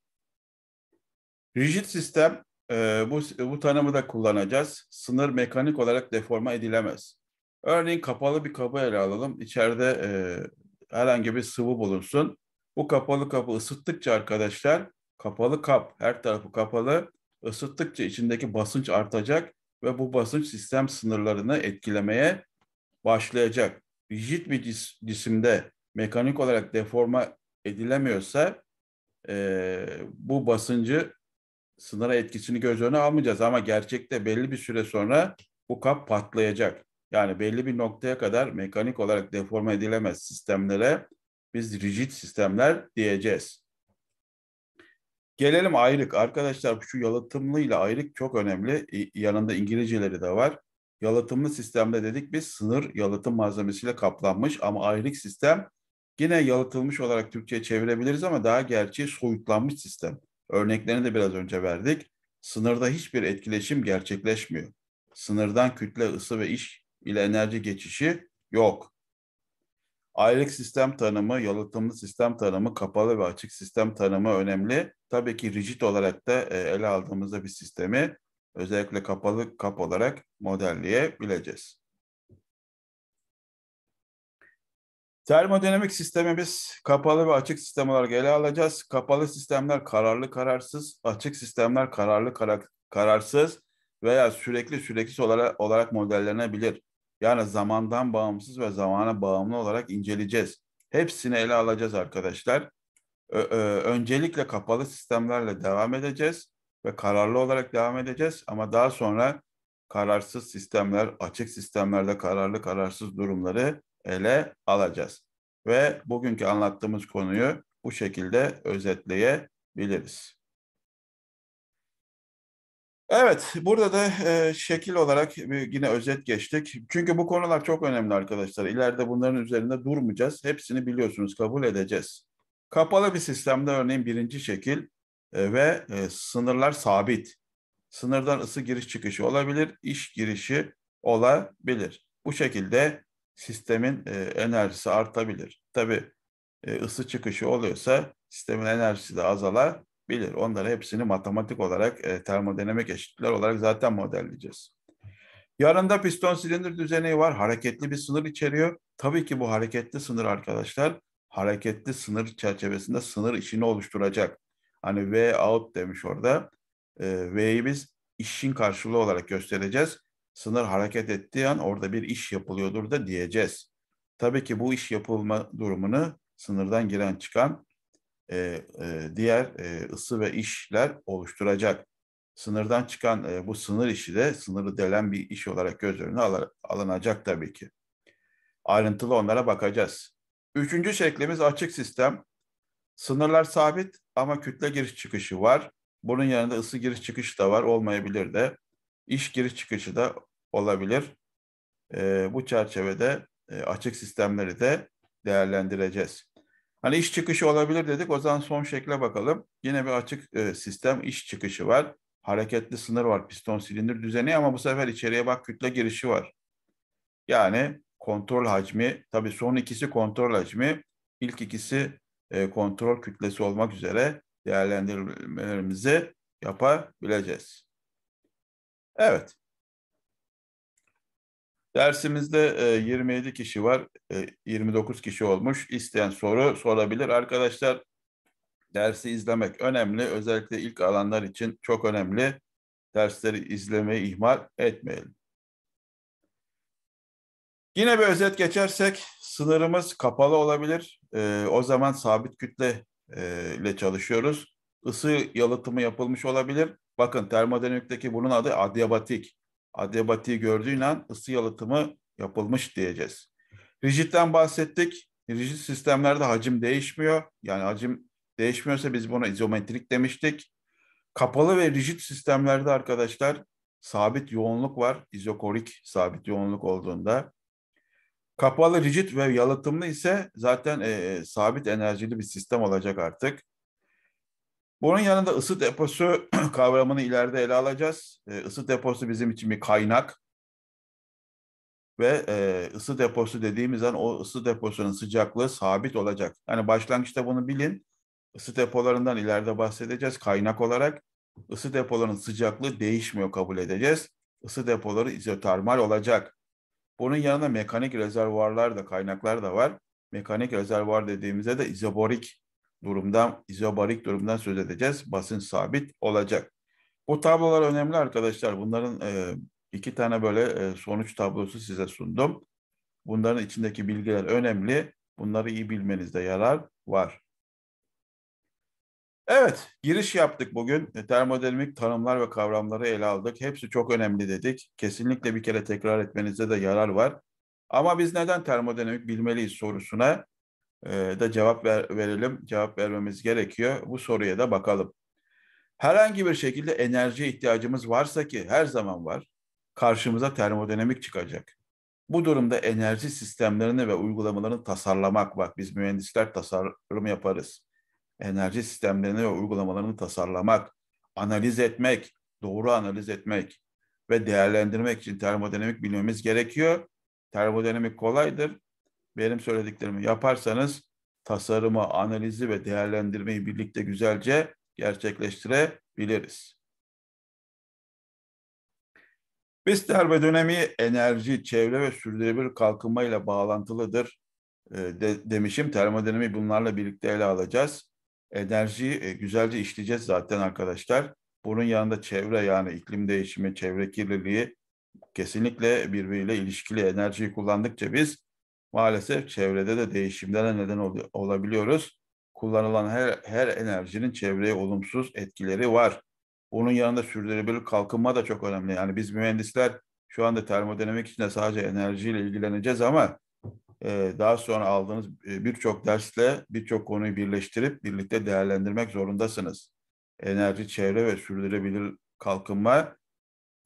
Rigid sistem e, bu, bu tanımı da kullanacağız. Sınır mekanik olarak deforma edilemez. Örneğin kapalı bir kabı ele alalım. İçeride e, herhangi bir sıvı bulunsun. Bu kapalı kabı ısıttıkça arkadaşlar Kapalı kap, her tarafı kapalı. Isıttıkça içindeki basınç artacak ve bu basınç sistem sınırlarını etkilemeye başlayacak. Rigid bir cis, cisimde mekanik olarak deforma edilemiyorsa e, bu basıncı sınıra etkisini göz önüne almayacağız ama gerçekte belli bir süre sonra bu kap patlayacak. Yani belli bir noktaya kadar mekanik olarak deforme edilemez sistemlere biz rigid sistemler diyeceğiz. Gelelim ayrık. Arkadaşlar şu yalıtımlı ile ayrık çok önemli. Yanında İngilizceleri de var. Yalıtımlı sistemde dedik biz sınır yalıtım malzemesiyle kaplanmış ama ayrık sistem yine yalıtılmış olarak Türkçe'ye çevirebiliriz ama daha gerçeği soyutlanmış sistem. Örneklerini de biraz önce verdik. Sınırda hiçbir etkileşim gerçekleşmiyor. Sınırdan kütle, ısı ve iş ile enerji geçişi yok. Aylık sistem tanımı, yalıtımlı sistem tanımı, kapalı ve açık sistem tanımı önemli. Tabii ki rigid olarak da e, ele aldığımızda bir sistemi özellikle kapalı kap olarak modelleyebileceğiz. Termodinamik sistemimiz kapalı ve açık sistem olarak ele alacağız. Kapalı sistemler kararlı kararsız, açık sistemler kararlı kararsız veya sürekli süreksiz olarak, olarak modellenebilir. Yani zamandan bağımsız ve zamana bağımlı olarak inceleyeceğiz. Hepsini ele alacağız arkadaşlar. Ö- öncelikle kapalı sistemlerle devam edeceğiz ve kararlı olarak devam edeceğiz ama daha sonra kararsız sistemler, açık sistemlerde kararlı kararsız durumları ele alacağız. Ve bugünkü anlattığımız konuyu bu şekilde özetleyebiliriz. Evet, burada da e, şekil olarak bir, yine özet geçtik. Çünkü bu konular çok önemli arkadaşlar. İleride bunların üzerinde durmayacağız. Hepsini biliyorsunuz, kabul edeceğiz. Kapalı bir sistemde örneğin birinci şekil e, ve e, sınırlar sabit. Sınırdan ısı giriş çıkışı olabilir, iş girişi olabilir. Bu şekilde sistemin e, enerjisi artabilir. Tabii e, ısı çıkışı oluyorsa sistemin enerjisi de azalabilir bilir. Onları hepsini matematik olarak e, termodinamik eşitlikler olarak zaten modelleyeceğiz. Yarında piston silindir düzeneği var. Hareketli bir sınır içeriyor. Tabii ki bu hareketli sınır arkadaşlar hareketli sınır çerçevesinde sınır işini oluşturacak. Hani V out demiş orada. E, V'yi biz işin karşılığı olarak göstereceğiz. Sınır hareket ettiği an orada bir iş yapılıyordur da diyeceğiz. Tabii ki bu iş yapılma durumunu sınırdan giren çıkan e, e, diğer e, ısı ve işler oluşturacak. Sınırdan çıkan e, bu sınır işi de sınırı delen bir iş olarak göz önüne alınacak tabii ki. Ayrıntılı onlara bakacağız. Üçüncü şeklimiz açık sistem. Sınırlar sabit ama kütle giriş çıkışı var. Bunun yanında ısı giriş çıkışı da var, olmayabilir de. İş giriş çıkışı da olabilir. E, bu çerçevede e, açık sistemleri de değerlendireceğiz. Hani iş çıkışı olabilir dedik. O zaman son şekle bakalım. Yine bir açık e, sistem iş çıkışı var. Hareketli sınır var piston silindir düzeni ama bu sefer içeriye bak kütle girişi var. Yani kontrol hacmi, tabii son ikisi kontrol hacmi, ilk ikisi e, kontrol kütlesi olmak üzere değerlendirmelerimizi yapabileceğiz. Evet, Dersimizde e, 27 kişi var, e, 29 kişi olmuş. İsteyen soru sorabilir. Arkadaşlar dersi izlemek önemli. Özellikle ilk alanlar için çok önemli. Dersleri izlemeyi ihmal etmeyelim. Yine bir özet geçersek sınırımız kapalı olabilir. E, o zaman sabit kütle e, ile çalışıyoruz. Isı yalıtımı yapılmış olabilir. Bakın termodinamikteki bunun adı adiabatik adribatiği gördüğün an ısı yalıtımı yapılmış diyeceğiz. Rigid'den bahsettik. Rigid sistemlerde hacim değişmiyor. Yani hacim değişmiyorsa biz buna izometrik demiştik. Kapalı ve rigid sistemlerde arkadaşlar sabit yoğunluk var. İzokorik sabit yoğunluk olduğunda. Kapalı, rigid ve yalıtımlı ise zaten e, e sabit enerjili bir sistem olacak artık. Bunun yanında ısı deposu kavramını ileride ele alacağız. E, ısı deposu bizim için bir kaynak. Ve e, ısı deposu dediğimiz an o ısı deposunun sıcaklığı sabit olacak. Yani başlangıçta bunu bilin. Isı depolarından ileride bahsedeceğiz kaynak olarak. ısı depolarının sıcaklığı değişmiyor kabul edeceğiz. Isı depoları izotermal olacak. Bunun yanında mekanik rezervuarlar da kaynaklar da var. Mekanik rezervuar dediğimizde de izoborik durumdan, izobarik durumdan söz edeceğiz. basın sabit olacak. Bu tablolar önemli arkadaşlar. Bunların e, iki tane böyle e, sonuç tablosu size sundum. Bunların içindeki bilgiler önemli. Bunları iyi bilmenizde yarar var. Evet, giriş yaptık bugün. E, termodinamik tanımlar ve kavramları ele aldık. Hepsi çok önemli dedik. Kesinlikle bir kere tekrar etmenizde de yarar var. Ama biz neden termodinamik bilmeliyiz sorusuna da cevap ver, verelim, cevap vermemiz gerekiyor. Bu soruya da bakalım. Herhangi bir şekilde enerji ihtiyacımız varsa ki her zaman var, karşımıza termodinamik çıkacak. Bu durumda enerji sistemlerini ve uygulamalarını tasarlamak, bak biz mühendisler tasarım yaparız. Enerji sistemlerini ve uygulamalarını tasarlamak, analiz etmek, doğru analiz etmek ve değerlendirmek için termodinamik bilmemiz gerekiyor. Termodinamik kolaydır benim söylediklerimi yaparsanız tasarımı, analizi ve değerlendirmeyi birlikte güzelce gerçekleştirebiliriz. Biz darbe dönemi enerji, çevre ve sürdürülebilir kalkınma ile bağlantılıdır e, de, demişim. Termodinamiği bunlarla birlikte ele alacağız. Enerjiyi e, güzelce işleyeceğiz zaten arkadaşlar. Bunun yanında çevre yani iklim değişimi, çevre kirliliği kesinlikle birbiriyle ilişkili enerjiyi kullandıkça biz maalesef çevrede de değişimlere neden ol- olabiliyoruz. Kullanılan her, her enerjinin çevreye olumsuz etkileri var. Bunun yanında sürdürülebilir kalkınma da çok önemli. Yani biz mühendisler şu anda termodinamik içinde sadece enerjiyle ilgileneceğiz ama e, daha sonra aldığınız e, birçok dersle birçok konuyu birleştirip birlikte değerlendirmek zorundasınız. Enerji, çevre ve sürdürülebilir kalkınma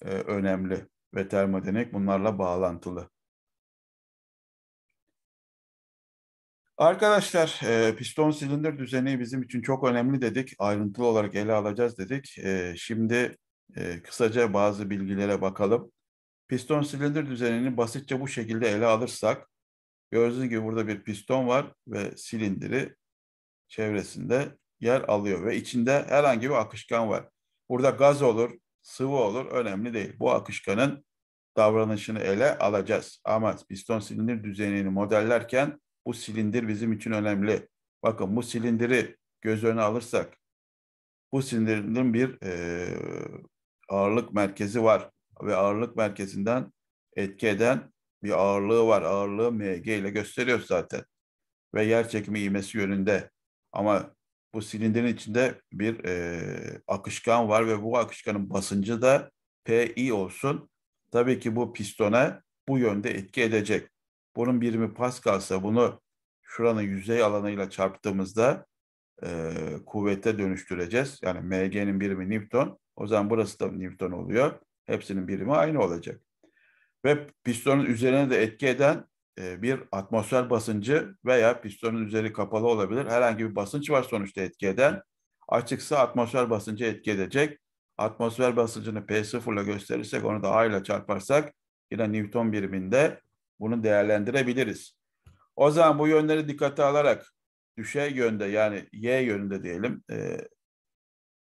e, önemli ve termodinamik bunlarla bağlantılı. Arkadaşlar e, piston silindir düzeni bizim için çok önemli dedik. Ayrıntılı olarak ele alacağız dedik. E, şimdi e, kısaca bazı bilgilere bakalım. Piston silindir düzenini basitçe bu şekilde ele alırsak gördüğünüz gibi burada bir piston var ve silindiri çevresinde yer alıyor ve içinde herhangi bir akışkan var. Burada gaz olur, sıvı olur önemli değil. Bu akışkanın davranışını ele alacağız. Ama piston silindir düzenini modellerken bu silindir bizim için önemli. Bakın bu silindiri göz önüne alırsak bu silindirin bir e, ağırlık merkezi var ve ağırlık merkezinden etki eden bir ağırlığı var. Ağırlığı MG ile gösteriyoruz zaten ve yer çekimi iğmesi yönünde. Ama bu silindirin içinde bir e, akışkan var ve bu akışkanın basıncı da PI olsun. Tabii ki bu pistona bu yönde etki edecek bunun birimi Pascal'sa bunu şuranın yüzey alanıyla çarptığımızda e, kuvvete dönüştüreceğiz. Yani MG'nin birimi Newton. O zaman burası da Newton oluyor. Hepsinin birimi aynı olacak. Ve pistonun üzerine de etki eden e, bir atmosfer basıncı veya pistonun üzeri kapalı olabilir. Herhangi bir basınç var sonuçta etki eden. Açıksa atmosfer basıncı etki edecek. Atmosfer basıncını P0 ile gösterirsek onu da A ile çarparsak yine Newton biriminde bunu değerlendirebiliriz. O zaman bu yönleri dikkate alarak düşey yönde yani Y yönünde diyelim e,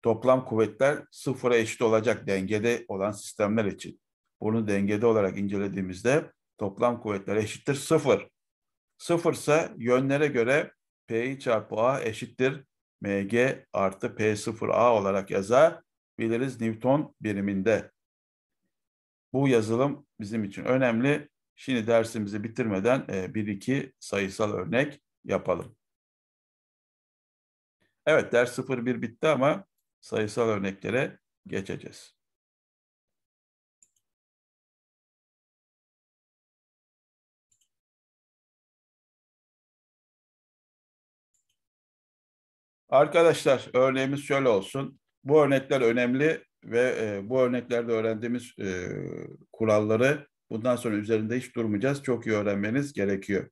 toplam kuvvetler sıfıra eşit olacak dengede olan sistemler için. Bunu dengede olarak incelediğimizde toplam kuvvetler eşittir sıfır. Sıfırsa yönlere göre P çarpı A eşittir mg artı p sıfır a olarak yazabiliriz Newton biriminde. Bu yazılım bizim için önemli. Şimdi dersimizi bitirmeden e, bir iki sayısal örnek yapalım. Evet ders 01 bitti ama sayısal örneklere geçeceğiz. Arkadaşlar örneğimiz şöyle olsun. Bu örnekler önemli ve e, bu örneklerde öğrendiğimiz e, kuralları Bundan sonra üzerinde hiç durmayacağız. Çok iyi öğrenmeniz gerekiyor.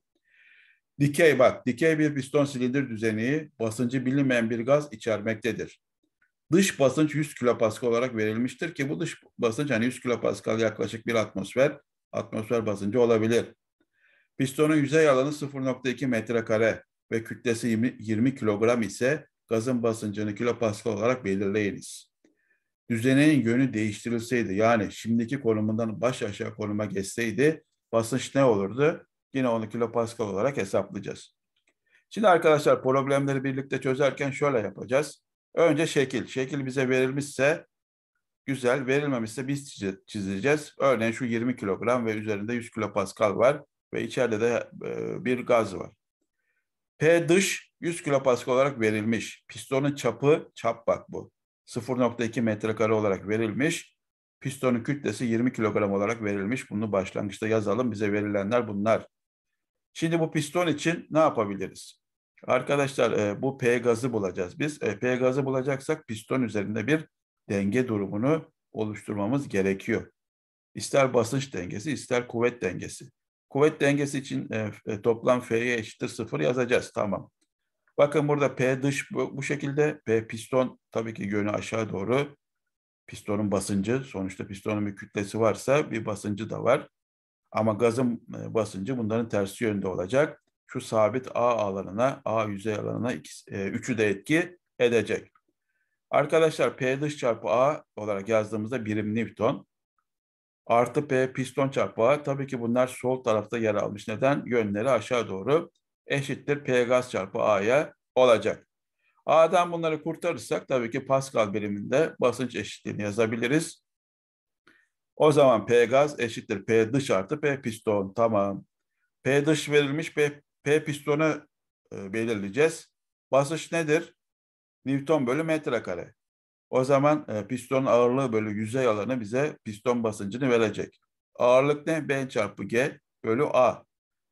Dikey bak, dikey bir piston silindir düzeni basıncı bilinmeyen bir gaz içermektedir. Dış basınç 100 kilopascal olarak verilmiştir ki bu dış basınç hani 100 kilopascal yaklaşık bir atmosfer, atmosfer basıncı olabilir. Pistonun yüzey alanı 0.2 metrekare ve kütlesi 20, kilogram ise gazın basıncını kilopaskal olarak belirleyiniz düzeneğin yönü değiştirilseydi yani şimdiki konumundan baş aşağı konuma geçseydi basınç ne olurdu? Yine onu kilopascal olarak hesaplayacağız. Şimdi arkadaşlar problemleri birlikte çözerken şöyle yapacağız. Önce şekil. Şekil bize verilmişse güzel, verilmemişse biz çizeceğiz. Örneğin şu 20 kilogram ve üzerinde 100 kilopascal var ve içeride de e, bir gaz var. P dış 100 kilopascal olarak verilmiş. Pistonun çapı, çap bak bu. 0.2 metrekare olarak verilmiş. Pistonun kütlesi 20 kilogram olarak verilmiş. Bunu başlangıçta yazalım. Bize verilenler bunlar. Şimdi bu piston için ne yapabiliriz? Arkadaşlar e, bu P gazı bulacağız biz. E, P gazı bulacaksak piston üzerinde bir denge durumunu oluşturmamız gerekiyor. İster basınç dengesi ister kuvvet dengesi. Kuvvet dengesi için e, e toplam F'ye eşittir 0 yazacağız. Tamam. Bakın burada P dış bu, bu şekilde. P piston tabii ki yönü aşağı doğru. Pistonun basıncı. Sonuçta pistonun bir kütlesi varsa bir basıncı da var. Ama gazın e, basıncı bunların tersi yönde olacak. Şu sabit A alanına, A yüzey alanına ikisi, e, üçü de etki edecek. Arkadaşlar P dış çarpı A olarak yazdığımızda birim Newton. Artı P piston çarpı A. Tabii ki bunlar sol tarafta yer almış. Neden? Yönleri aşağı doğru eşittir P gaz çarpı A'ya olacak. A'dan bunları kurtarırsak tabii ki Pascal biriminde basınç eşitliğini yazabiliriz. O zaman P gaz eşittir P dış artı P piston. Tamam. P dış verilmiş P, P pistonu e, belirleyeceğiz. Basınç nedir? Newton bölü metrekare. O zaman e, piston ağırlığı bölü yüzey alanı bize piston basıncını verecek. Ağırlık ne? B çarpı G bölü A.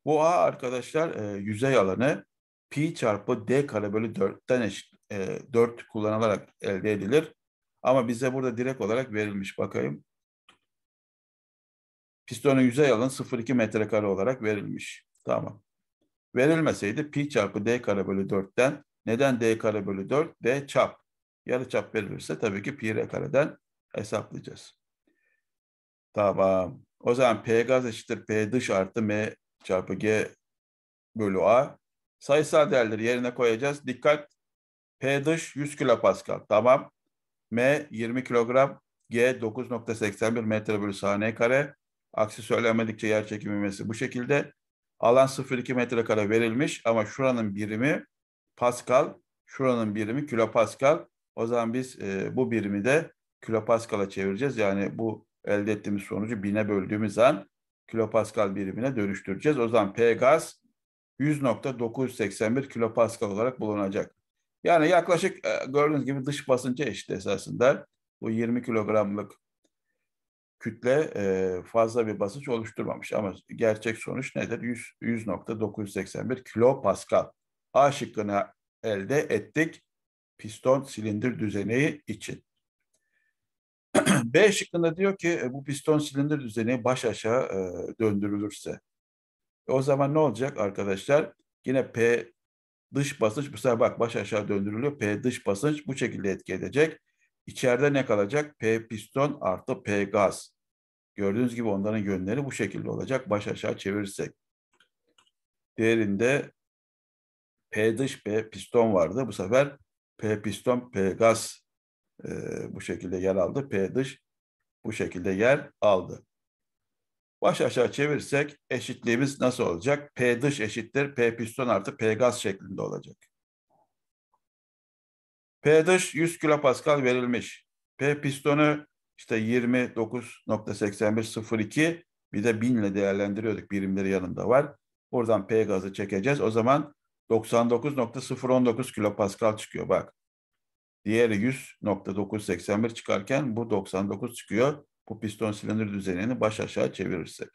Bu A arkadaşlar e, yüzey alanı pi çarpı d kare bölü 4'ten eşit, e, 4 kullanılarak elde edilir. Ama bize burada direkt olarak verilmiş bakayım. Pistonun yüzey alanı 0,2 metrekare olarak verilmiş. Tamam. Verilmeseydi pi çarpı d kare bölü 4'ten neden d kare bölü 4? d çap. Yarı çap verilirse tabii ki pi r kareden hesaplayacağız. Tamam. O zaman P gaz eşittir P dış artı M çarpı G bölü A. Sayısal değerleri yerine koyacağız. Dikkat P dış 100 kilopascal. Tamam. M 20 kilogram. G 9.81 metre bölü saniye kare. Aksi söylenmedikçe yer çekimi ivmesi bu şekilde. Alan 0,2 kare verilmiş ama şuranın birimi Pascal, şuranın birimi kilopascal. O zaman biz e, bu birimi de kilopascal'a çevireceğiz. Yani bu elde ettiğimiz sonucu bine böldüğümüz an kilopascal birimine dönüştüreceğiz. O zaman P gaz 100.981 kilopascal olarak bulunacak. Yani yaklaşık e, gördüğünüz gibi dış basınca eşit esasında bu 20 kilogramlık kütle e, fazla bir basınç oluşturmamış. Ama gerçek sonuç nedir? 100.981 kilopascal. A şıkkını elde ettik piston silindir düzeni için. B şıkkında diyor ki e, bu piston silindir düzeni baş aşağı e, döndürülürse. E, o zaman ne olacak arkadaşlar? Yine P dış basınç bu sefer bak baş aşağı döndürülüyor. P dış basınç bu şekilde etki edecek. İçeride ne kalacak? P piston artı P gaz. Gördüğünüz gibi onların yönleri bu şekilde olacak. Baş aşağı çevirirsek. Değerinde P dış P piston vardı. Bu sefer P piston P gaz e, bu şekilde yer aldı. P dış bu şekilde yer aldı. Baş aşağı çevirsek eşitliğimiz nasıl olacak? P dış eşittir P piston artı P gaz şeklinde olacak. P dış 100 kilopascal verilmiş. P pistonu işte 29.8102 bir de 1000 ile değerlendiriyorduk birimleri yanında var. Oradan P gazı çekeceğiz. O zaman 99.019 kilopascal çıkıyor bak. Diğeri 100.981 çıkarken bu 99 çıkıyor. Bu piston silindir düzenini baş aşağı çevirirsek.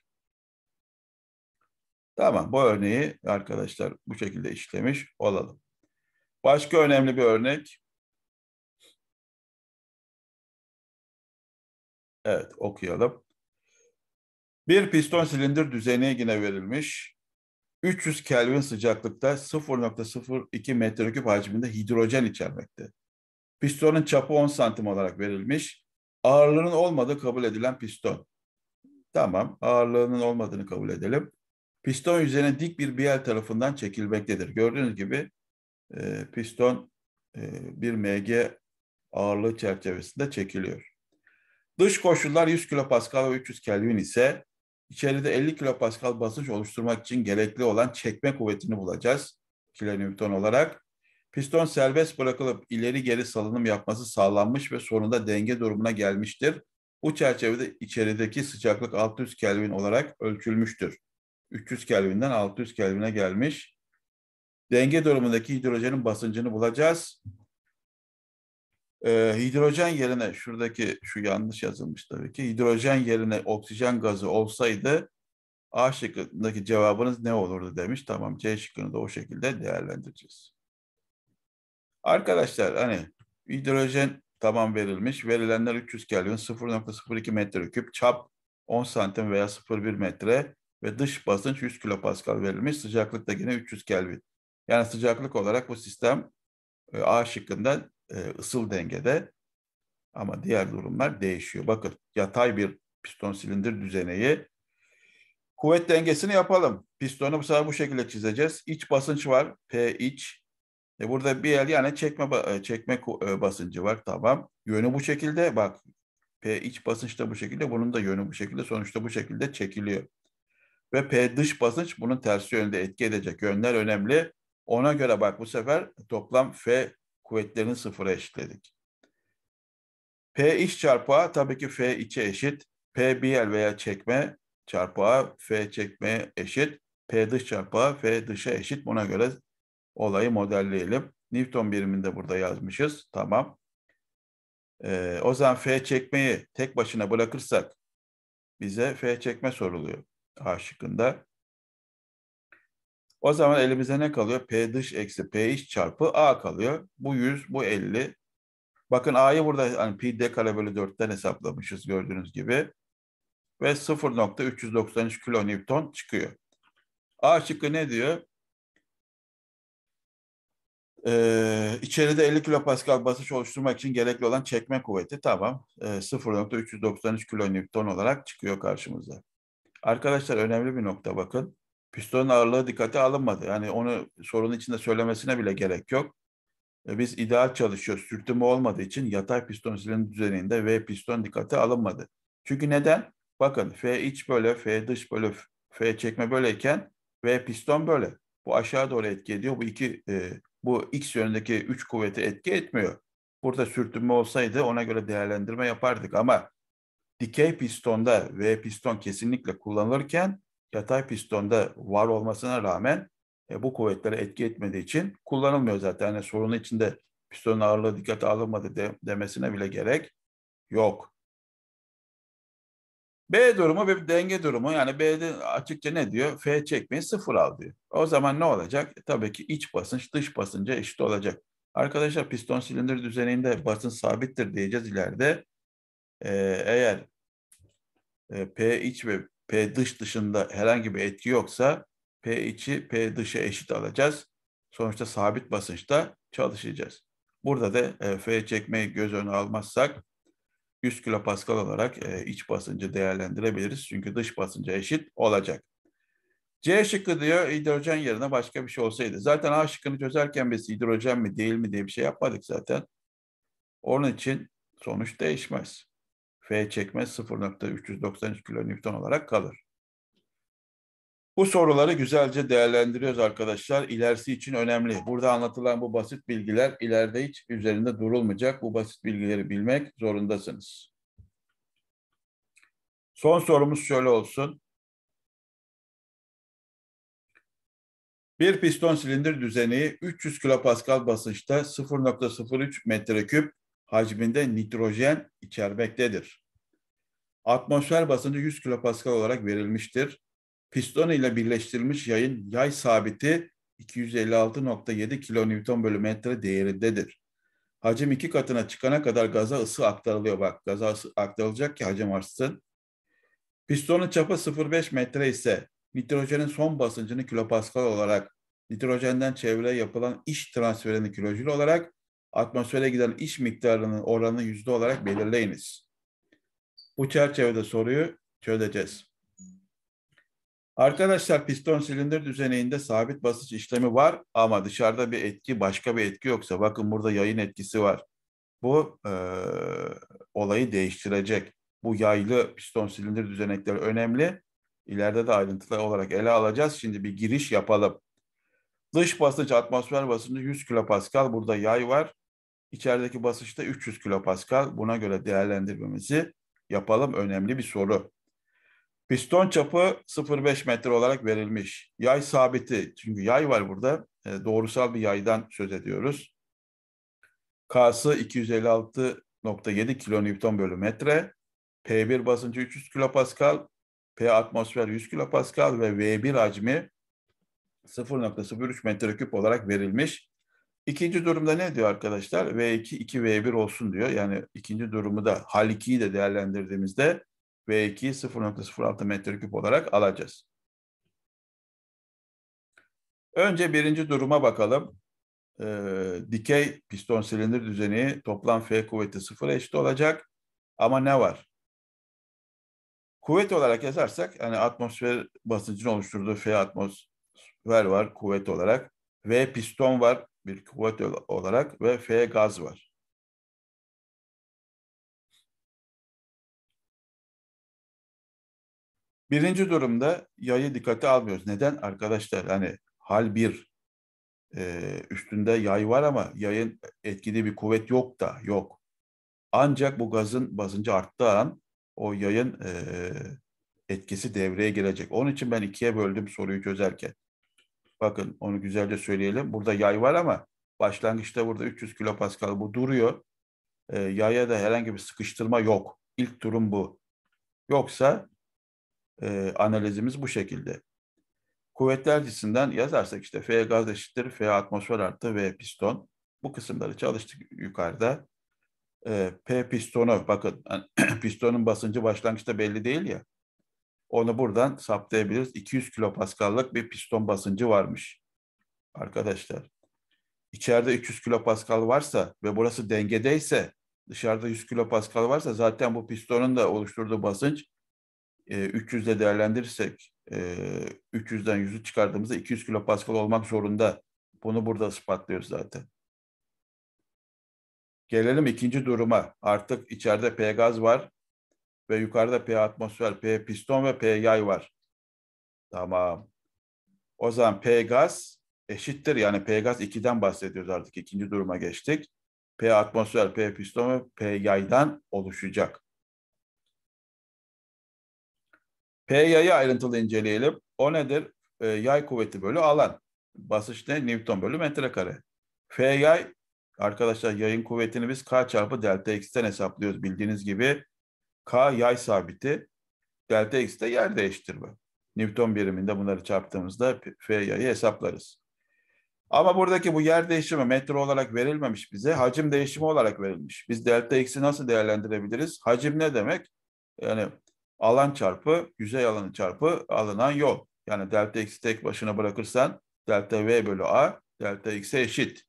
Tamam bu örneği arkadaşlar bu şekilde işlemiş olalım. Başka önemli bir örnek. Evet okuyalım. Bir piston silindir düzeni yine verilmiş. 300 Kelvin sıcaklıkta 0.02 metreküp hacminde hidrojen içermekte. Pistonun çapı 10 santim olarak verilmiş. Ağırlığının olmadığı kabul edilen piston. Tamam ağırlığının olmadığını kabul edelim. Piston üzerine dik bir biel tarafından çekilmektedir. Gördüğünüz gibi e, piston e, bir MG ağırlığı çerçevesinde çekiliyor. Dış koşullar 100 kPa ve 300 Kelvin ise içeride 50 kPa basınç oluşturmak için gerekli olan çekme kuvvetini bulacağız. Kilonewton olarak. Piston serbest bırakılıp ileri geri salınım yapması sağlanmış ve sonunda denge durumuna gelmiştir. Bu çerçevede içerideki sıcaklık 600 Kelvin olarak ölçülmüştür. 300 Kelvin'den 600 Kelvin'e gelmiş. Denge durumundaki hidrojenin basıncını bulacağız. Ee, hidrojen yerine şuradaki şu yanlış yazılmış tabii ki hidrojen yerine oksijen gazı olsaydı A şıkkındaki cevabınız ne olurdu demiş. Tamam C şıkkını da o şekilde değerlendireceğiz. Arkadaşlar hani hidrojen tamam verilmiş. Verilenler 300 Kelvin 0.02 metreküp çap 10 santim veya 0.1 metre ve dış basınç 100 kilopascal verilmiş. Sıcaklık da yine 300 Kelvin. Yani sıcaklık olarak bu sistem e, A şıkkında e, ısıl dengede ama diğer durumlar değişiyor. Bakın yatay bir piston silindir düzeneyi. Kuvvet dengesini yapalım. Pistonu bu sefer bu şekilde çizeceğiz. İç basınç var. P iç. E burada bir el yani çekme e, çekme e, basıncı var tamam. Yönü bu şekilde bak. P iç basınç da bu şekilde, bunun da yönü bu şekilde, sonuçta bu şekilde çekiliyor. Ve P dış basınç bunun tersi yönde etki edecek. Yönler önemli. Ona göre bak bu sefer toplam F kuvvetlerini sıfıra eşitledik. P iç çarpı A tabii ki F içe eşit. P bir el veya çekme çarpı A F çekme eşit. P dış çarpı A F dışa eşit. Buna göre olayı modelleyelim. Newton biriminde burada yazmışız. Tamam. Ee, o zaman F çekmeyi tek başına bırakırsak bize F çekme soruluyor A şıkkında. O zaman elimize ne kalıyor? P dış eksi P iç çarpı A kalıyor. Bu 100, bu 50. Bakın A'yı burada hani pi d bölü 4'ten hesaplamışız gördüğünüz gibi. Ve 0.393 kilonewton çıkıyor. A şıkkı ne diyor? Ee, içeride 50 kilopascal basınç oluşturmak için gerekli olan çekme kuvveti tamam e, ee, 0.393 kilonewton olarak çıkıyor karşımıza. Arkadaşlar önemli bir nokta bakın. Pistonun ağırlığı dikkate alınmadı. Yani onu sorunun içinde söylemesine bile gerek yok. E, biz ideal çalışıyoruz. sürtümü olmadığı için yatay piston silindir düzeninde V piston dikkate alınmadı. Çünkü neden? Bakın F iç böyle, F dış böyle, F çekme böyleyken V piston böyle. Bu aşağı doğru etki ediyor. Bu iki e, bu X yönündeki üç kuvveti etki etmiyor. Burada sürtünme olsaydı ona göre değerlendirme yapardık ama dikey pistonda V piston kesinlikle kullanılırken yatay pistonda var olmasına rağmen e, bu kuvvetlere etki etmediği için kullanılmıyor zaten. Yani sorunun içinde pistonun ağırlığı dikkate alınmadı de, demesine bile gerek yok. B durumu bir denge durumu. Yani B'de açıkça ne diyor? F çekmeyi sıfır al diyor. O zaman ne olacak? E, tabii ki iç basınç dış basınca eşit olacak. Arkadaşlar piston silindir düzeninde basınç sabittir diyeceğiz ileride. Ee, eğer e, P iç ve P dış dışında herhangi bir etki yoksa P içi P dışı eşit alacağız. Sonuçta sabit basınçta çalışacağız. Burada da e, F çekmeyi göz önüne almazsak 100 kilopascal olarak e, iç basıncı değerlendirebiliriz. Çünkü dış basınca eşit olacak. C şıkkı diyor hidrojen yerine başka bir şey olsaydı. Zaten A şıkkını çözerken biz hidrojen mi değil mi diye bir şey yapmadık zaten. Onun için sonuç değişmez. F çekme 0.393 kN olarak kalır. Bu soruları güzelce değerlendiriyoruz arkadaşlar. İlerisi için önemli. Burada anlatılan bu basit bilgiler ileride hiç üzerinde durulmayacak. Bu basit bilgileri bilmek zorundasınız. Son sorumuz şöyle olsun. Bir piston silindir düzeni 300 kilopascal basınçta 0.03 metreküp hacminde nitrojen içermektedir. Atmosfer basıncı 100 kilopascal olarak verilmiştir piston ile birleştirilmiş yayın yay sabiti 256.7 kn bölü metre değerindedir. Hacim iki katına çıkana kadar gaza ısı aktarılıyor. Bak gaza ısı aktarılacak ki hacim artsın. Pistonun çapı 0.5 metre ise nitrojenin son basıncını kilopaskal olarak, nitrojenden çevreye yapılan iş transferini kilojül olarak, atmosfere giden iş miktarının oranını yüzde olarak belirleyiniz. Bu çerçevede soruyu çözeceğiz. Arkadaşlar piston silindir düzeneğinde sabit basınç işlemi var ama dışarıda bir etki başka bir etki yoksa bakın burada yayın etkisi var. Bu e, olayı değiştirecek. Bu yaylı piston silindir düzenekleri önemli. İleride de ayrıntılı olarak ele alacağız. Şimdi bir giriş yapalım. Dış basınç atmosfer basıncı 100 kilopascal. Burada yay var. İçerideki basınç da 300 kilopascal. Buna göre değerlendirmemizi yapalım. Önemli bir soru. Piston çapı 0.5 metre olarak verilmiş. Yay sabiti, çünkü yay var burada. E, doğrusal bir yaydan söz ediyoruz. K'sı 256.7 kilonewton bölü metre. P1 basıncı 300 kilopascal, P atmosfer 100 kilopascal ve V1 hacmi 0.03 metreküp olarak verilmiş. İkinci durumda ne diyor arkadaşlar? V2, 2V1 olsun diyor. Yani ikinci durumu da hal 2'yi de değerlendirdiğimizde V2 0.06 metreküp olarak alacağız. Önce birinci duruma bakalım. Ee, dikey piston silindir düzeni toplam F kuvveti sıfıra eşit olacak. Ama ne var? Kuvvet olarak yazarsak yani atmosfer basıncını oluşturduğu F atmosfer var kuvvet olarak. V piston var bir kuvvet olarak ve F gaz var. Birinci durumda yayı dikkate almıyoruz. Neden? Arkadaşlar hani hal bir e, üstünde yay var ama yayın etkili bir kuvvet yok da yok. Ancak bu gazın basıncı arttığı an o yayın e, etkisi devreye girecek. Onun için ben ikiye böldüm soruyu çözerken. Bakın onu güzelce söyleyelim. Burada yay var ama başlangıçta burada 300 kilopascal bu duruyor. E, yaya da herhangi bir sıkıştırma yok. İlk durum bu. Yoksa e, analizimiz bu şekilde. Kuvvetler cinsinden yazarsak işte F gaz eşittir, F atmosfer artı V piston. Bu kısımları çalıştık yukarıda. E, P pistonu, bakın pistonun basıncı başlangıçta belli değil ya. Onu buradan saptayabiliriz. 200 kilopaskallık bir piston basıncı varmış arkadaşlar. İçeride 300 kilopaskal varsa ve burası dengedeyse dışarıda 100 kilopaskal varsa zaten bu pistonun da oluşturduğu basınç 300 e, ile değerlendirirsek e, 300'den 100'ü çıkardığımızda 200 kilopascal olmak zorunda. Bunu burada ispatlıyoruz zaten. Gelelim ikinci duruma. Artık içeride P gaz var ve yukarıda P atmosfer, P piston ve P yay var. Tamam. O zaman P gaz eşittir. Yani P gaz 2'den bahsediyoruz artık. ikinci duruma geçtik. P atmosfer, P piston ve P yaydan oluşacak. P yayı ayrıntılı inceleyelim. O nedir? E, yay kuvveti bölü alan. Basınç ne? Newton bölü metrekare. F yay arkadaşlar yayın kuvvetini biz K çarpı delta X'ten hesaplıyoruz. Bildiğiniz gibi K yay sabiti. Delta X de yer değiştirme. Newton biriminde bunları çarptığımızda F yayı hesaplarız. Ama buradaki bu yer değişimi metre olarak verilmemiş bize. Hacim değişimi olarak verilmiş. Biz delta x'i nasıl değerlendirebiliriz? Hacim ne demek? Yani alan çarpı yüzey alanı çarpı alınan yol. Yani delta x tek başına bırakırsan delta v bölü a delta x'e eşit.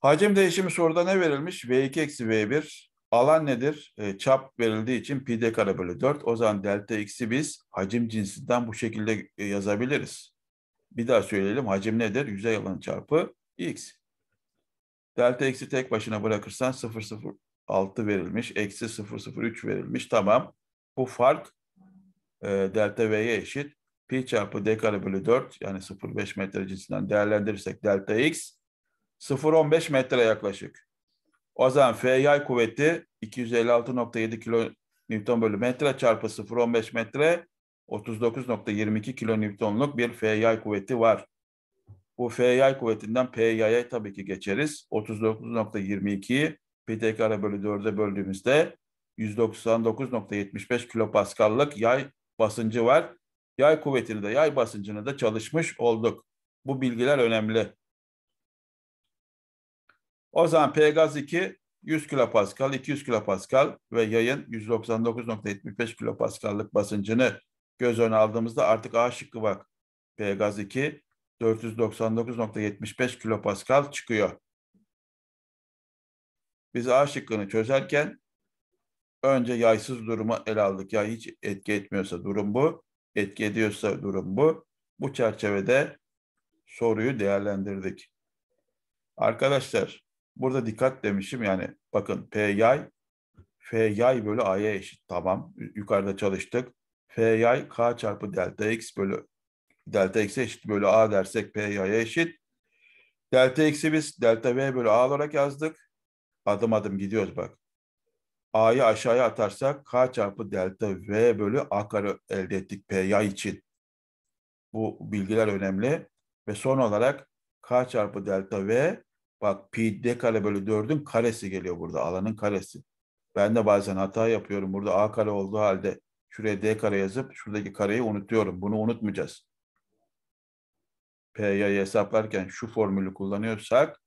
Hacim değişimi soruda ne verilmiş? V2 eksi V1. Alan nedir? E, çap verildiği için p'de kare bölü 4. O zaman delta x'i biz hacim cinsinden bu şekilde e, yazabiliriz. Bir daha söyleyelim. Hacim nedir? Yüzey alanı çarpı x. Delta x'i tek başına bırakırsan 0, 0, 6 verilmiş. Eksi 0,03 verilmiş. Tamam. Bu fark e, delta V'ye eşit. Pi çarpı D kare bölü 4 yani 0,5 metre cinsinden değerlendirirsek delta X 0,15 metre yaklaşık. O zaman F yay kuvveti 256.7 kilo Newton bölü metre çarpı 0,15 metre 39.22 kilo Newtonluk bir F yay kuvveti var. Bu F yay kuvvetinden P yaya tabii ki geçeriz. 39.22'yi PTK'la bölü 4'e böldüğümüzde 199.75 kilopaskallık yay basıncı var. Yay kuvvetini de yay basıncını da çalışmış olduk. Bu bilgiler önemli. O zaman P gaz 2 100 kilopaskal, 200 kilopaskal ve yayın 199.75 kilopaskallık basıncını göz önüne aldığımızda artık A şıkkı bak. P gaz 2 499.75 kilopaskal çıkıyor. Biz A şıkkını çözerken önce yaysız durumu ele aldık. Ya hiç etki etmiyorsa durum bu, etki ediyorsa durum bu. Bu çerçevede soruyu değerlendirdik. Arkadaşlar burada dikkat demişim yani bakın P yay, F yay bölü A'ya eşit. Tamam yukarıda çalıştık. F yay K çarpı delta X bölü delta X e eşit bölü A dersek P yay'a eşit. Delta X'i biz delta V bölü A olarak yazdık. Adım adım gidiyoruz bak. A'yı aşağıya atarsak K çarpı delta V bölü A kare elde ettik P için. Bu bilgiler önemli. Ve son olarak K çarpı delta V bak pi D kare bölü 4'ün karesi geliyor burada. Alanın karesi. Ben de bazen hata yapıyorum. Burada A kare olduğu halde şuraya D kare yazıp şuradaki kareyi unutuyorum. Bunu unutmayacağız. P'yi hesaplarken şu formülü kullanıyorsak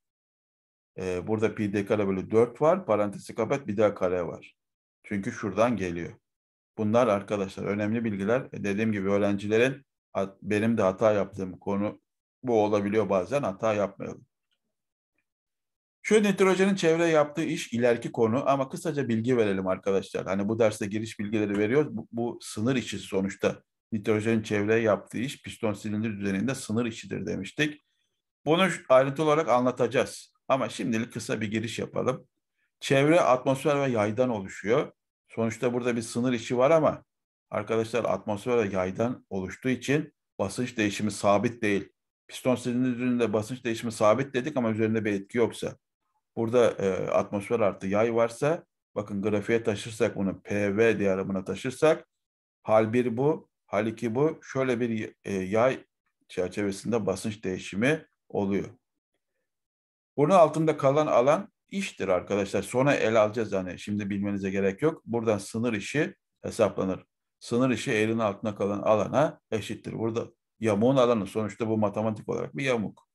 e, burada pi dekare kare bölü 4 var. Parantezi kapat bir daha kare var. Çünkü şuradan geliyor. Bunlar arkadaşlar önemli bilgiler. E, dediğim gibi öğrencilerin benim de hata yaptığım konu bu olabiliyor bazen hata yapmayalım. Şu nitrojenin çevre yaptığı iş ileriki konu ama kısaca bilgi verelim arkadaşlar. Hani bu derste giriş bilgileri veriyoruz. Bu, bu sınır işi sonuçta. Nitrojenin çevre yaptığı iş piston silindir düzeninde sınır işidir demiştik. Bunu ayrıntılı olarak anlatacağız. Ama şimdilik kısa bir giriş yapalım. Çevre, atmosfer ve yaydan oluşuyor. Sonuçta burada bir sınır işi var ama arkadaşlar atmosfer ve yaydan oluştuğu için basınç değişimi sabit değil. Piston silindirinde basınç değişimi sabit dedik ama üzerinde bir etki yoksa. Burada e, atmosfer artı yay varsa bakın grafiğe taşırsak bunu PV diyagramına taşırsak hal 1 bu, hal 2 bu. Şöyle bir e, yay çerçevesinde basınç değişimi oluyor. Bunun altında kalan alan iştir arkadaşlar. Sonra el alacağız hani şimdi bilmenize gerek yok. Buradan sınır işi hesaplanır. Sınır işi eğrinin altına kalan alana eşittir. Burada yamuğun alanı sonuçta bu matematik olarak bir yamuk.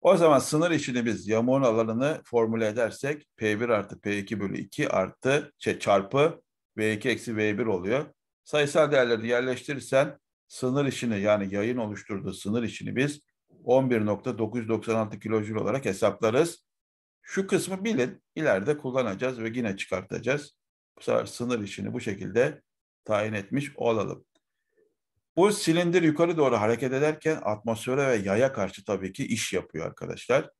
O zaman sınır işini biz yamuğun alanını formüle edersek P1 artı P2 bölü 2 artı şey, çarpı V2 eksi V1 oluyor. Sayısal değerleri yerleştirirsen sınır işini yani yayın oluşturduğu sınır işini biz 11.996 kilojül olarak hesaplarız. Şu kısmı bilin, ileride kullanacağız ve yine çıkartacağız. Bu sefer sınır işini bu şekilde tayin etmiş olalım. Bu silindir yukarı doğru hareket ederken atmosfere ve yaya karşı tabii ki iş yapıyor arkadaşlar.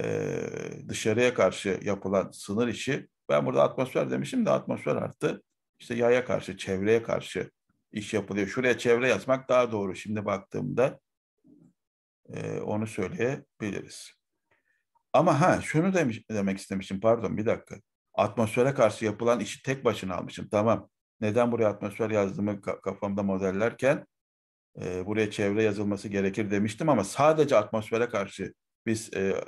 Ee, dışarıya karşı yapılan sınır işi. Ben burada atmosfer demişim de atmosfer arttı. İşte yaya karşı, çevreye karşı iş yapılıyor. Şuraya çevre yazmak daha doğru şimdi baktığımda. E, onu söyleyebiliriz. Ama ha şunu demiş, demek istemişim pardon bir dakika. Atmosfere karşı yapılan işi tek başına almışım. Tamam. Neden buraya atmosfer yazdığımı kafamda modellerken e, buraya çevre yazılması gerekir demiştim ama sadece atmosfere karşı biz e,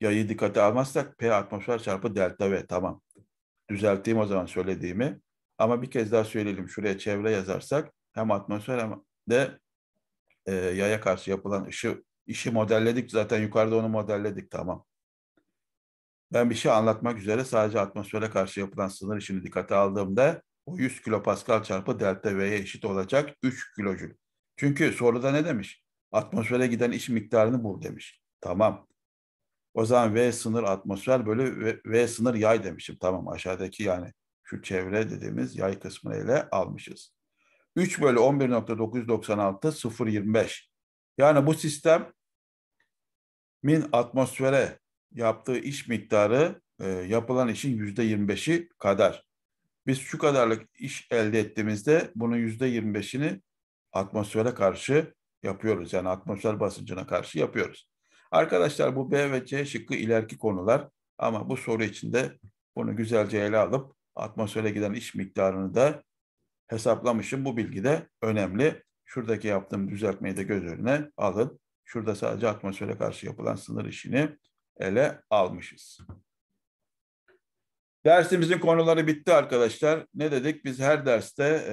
yayı dikkate almazsak P atmosfer çarpı delta V tamam. Düzelteyim o zaman söylediğimi. Ama bir kez daha söyleyelim şuraya çevre yazarsak hem atmosfer hem de e, yaya karşı yapılan ışı İşi modelledik zaten yukarıda onu modelledik tamam. Ben bir şey anlatmak üzere sadece atmosfere karşı yapılan sınır işini dikkate aldığımda o 100 kilopascal çarpı delta V'ye eşit olacak 3 kilojül. Çünkü soruda ne demiş? Atmosfere giden iş miktarını bul demiş. Tamam. O zaman V sınır atmosfer bölü v, v sınır yay demişim. Tamam aşağıdaki yani şu çevre dediğimiz yay kısmını ele almışız. 3 bölü 11.996 0.25. Yani bu sistem min atmosfere yaptığı iş miktarı e, yapılan işin yüzde 25'i kadar. Biz şu kadarlık iş elde ettiğimizde bunun yüzde 25'ini atmosfere karşı yapıyoruz. Yani atmosfer basıncına karşı yapıyoruz. Arkadaşlar bu B ve C şıkkı ileriki konular ama bu soru içinde bunu güzelce ele alıp atmosfere giden iş miktarını da hesaplamışım. Bu bilgi de önemli. Şuradaki yaptığım düzeltmeyi de göz önüne alın. Şurada sadece atmosfere karşı yapılan sınır işini ele almışız. Dersimizin konuları bitti arkadaşlar. Ne dedik? Biz her derste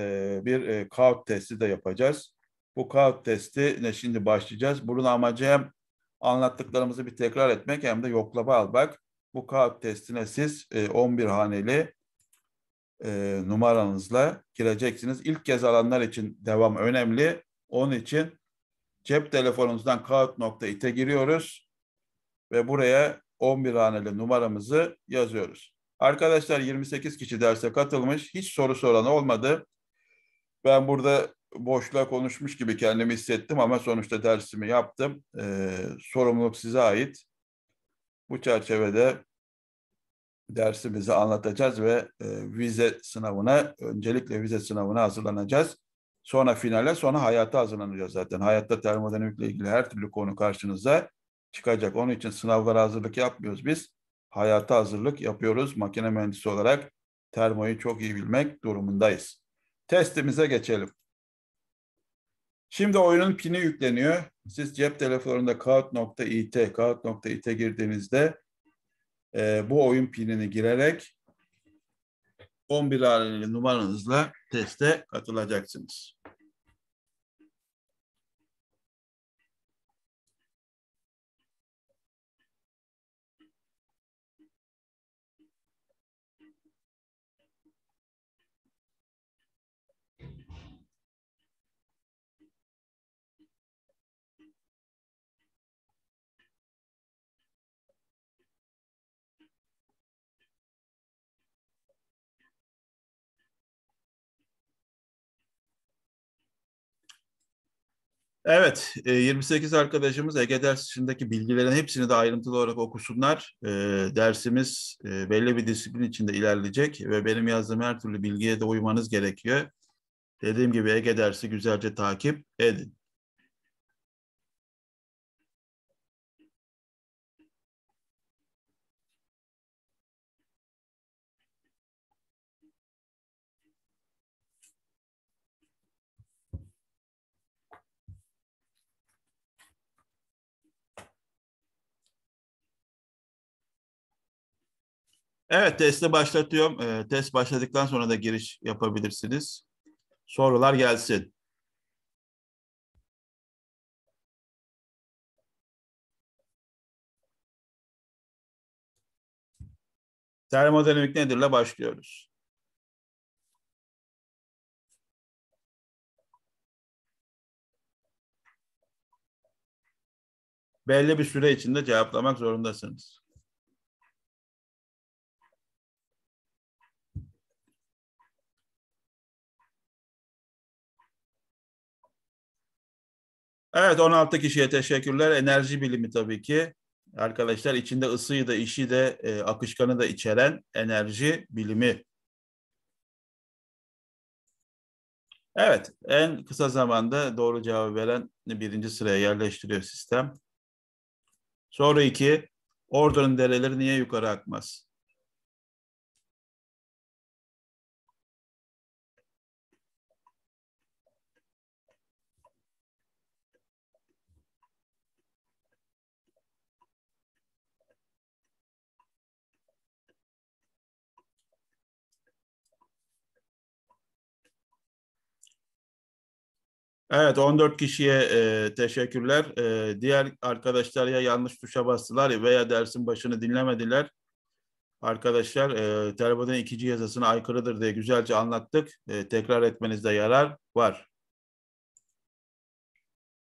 e, bir e, kağıt testi de yapacağız. Bu kağıt ne? şimdi başlayacağız. Bunun amacı hem anlattıklarımızı bir tekrar etmek hem de yoklama almak. Bu kağıt testine siz 11 e, haneli e, numaranızla gireceksiniz. İlk kez alanlar için devam önemli. Onun için Cep telefonumuzdan kağıt.it'e giriyoruz ve buraya 11 haneli numaramızı yazıyoruz. Arkadaşlar 28 kişi derse katılmış. Hiç soru soran olmadı. Ben burada boşluğa konuşmuş gibi kendimi hissettim ama sonuçta dersimi yaptım. Ee, sorumluluk size ait. Bu çerçevede dersimizi anlatacağız ve e, vize sınavına, öncelikle vize sınavına hazırlanacağız. Sonra finale, sonra hayata hazırlanacağız zaten. Hayatta termodinamikle ilgili her türlü konu karşınıza çıkacak. Onun için sınavlara hazırlık yapmıyoruz biz. Hayata hazırlık yapıyoruz. Makine mühendisi olarak termoyu çok iyi bilmek durumundayız. Testimize geçelim. Şimdi oyunun pini yükleniyor. Siz cep telefonunda kağıt.it, kağıt.it'e girdiğinizde e, bu oyun pinini girerek 11 haneli numaranızla teste katılacaksınız. Evet, 28 e, arkadaşımız Ege ders içindeki bilgilerin hepsini de ayrıntılı olarak okusunlar. E, dersimiz e, belli bir disiplin içinde ilerleyecek ve benim yazdığım her türlü bilgiye de uymanız gerekiyor. Dediğim gibi Ege dersi güzelce takip edin. Evet testi başlatıyorum. E, test başladıktan sonra da giriş yapabilirsiniz. Sorular gelsin. Termodinamik nedirle başlıyoruz. Belli bir süre içinde cevaplamak zorundasınız. Evet 16 kişiye teşekkürler. Enerji bilimi tabii ki. Arkadaşlar içinde ısıyı da işi de e, akışkanı da içeren enerji bilimi. Evet en kısa zamanda doğru cevabı veren birinci sıraya yerleştiriyor sistem. Soru 2. ordu'nun dereleri niye yukarı akmaz? Evet 14 kişiye e, teşekkürler. E, diğer arkadaşlar ya yanlış tuşa bastılar veya dersin başını dinlemediler. Arkadaşlar e, Terba'dan ikinci yazısına aykırıdır diye güzelce anlattık. E, tekrar etmenizde yarar var.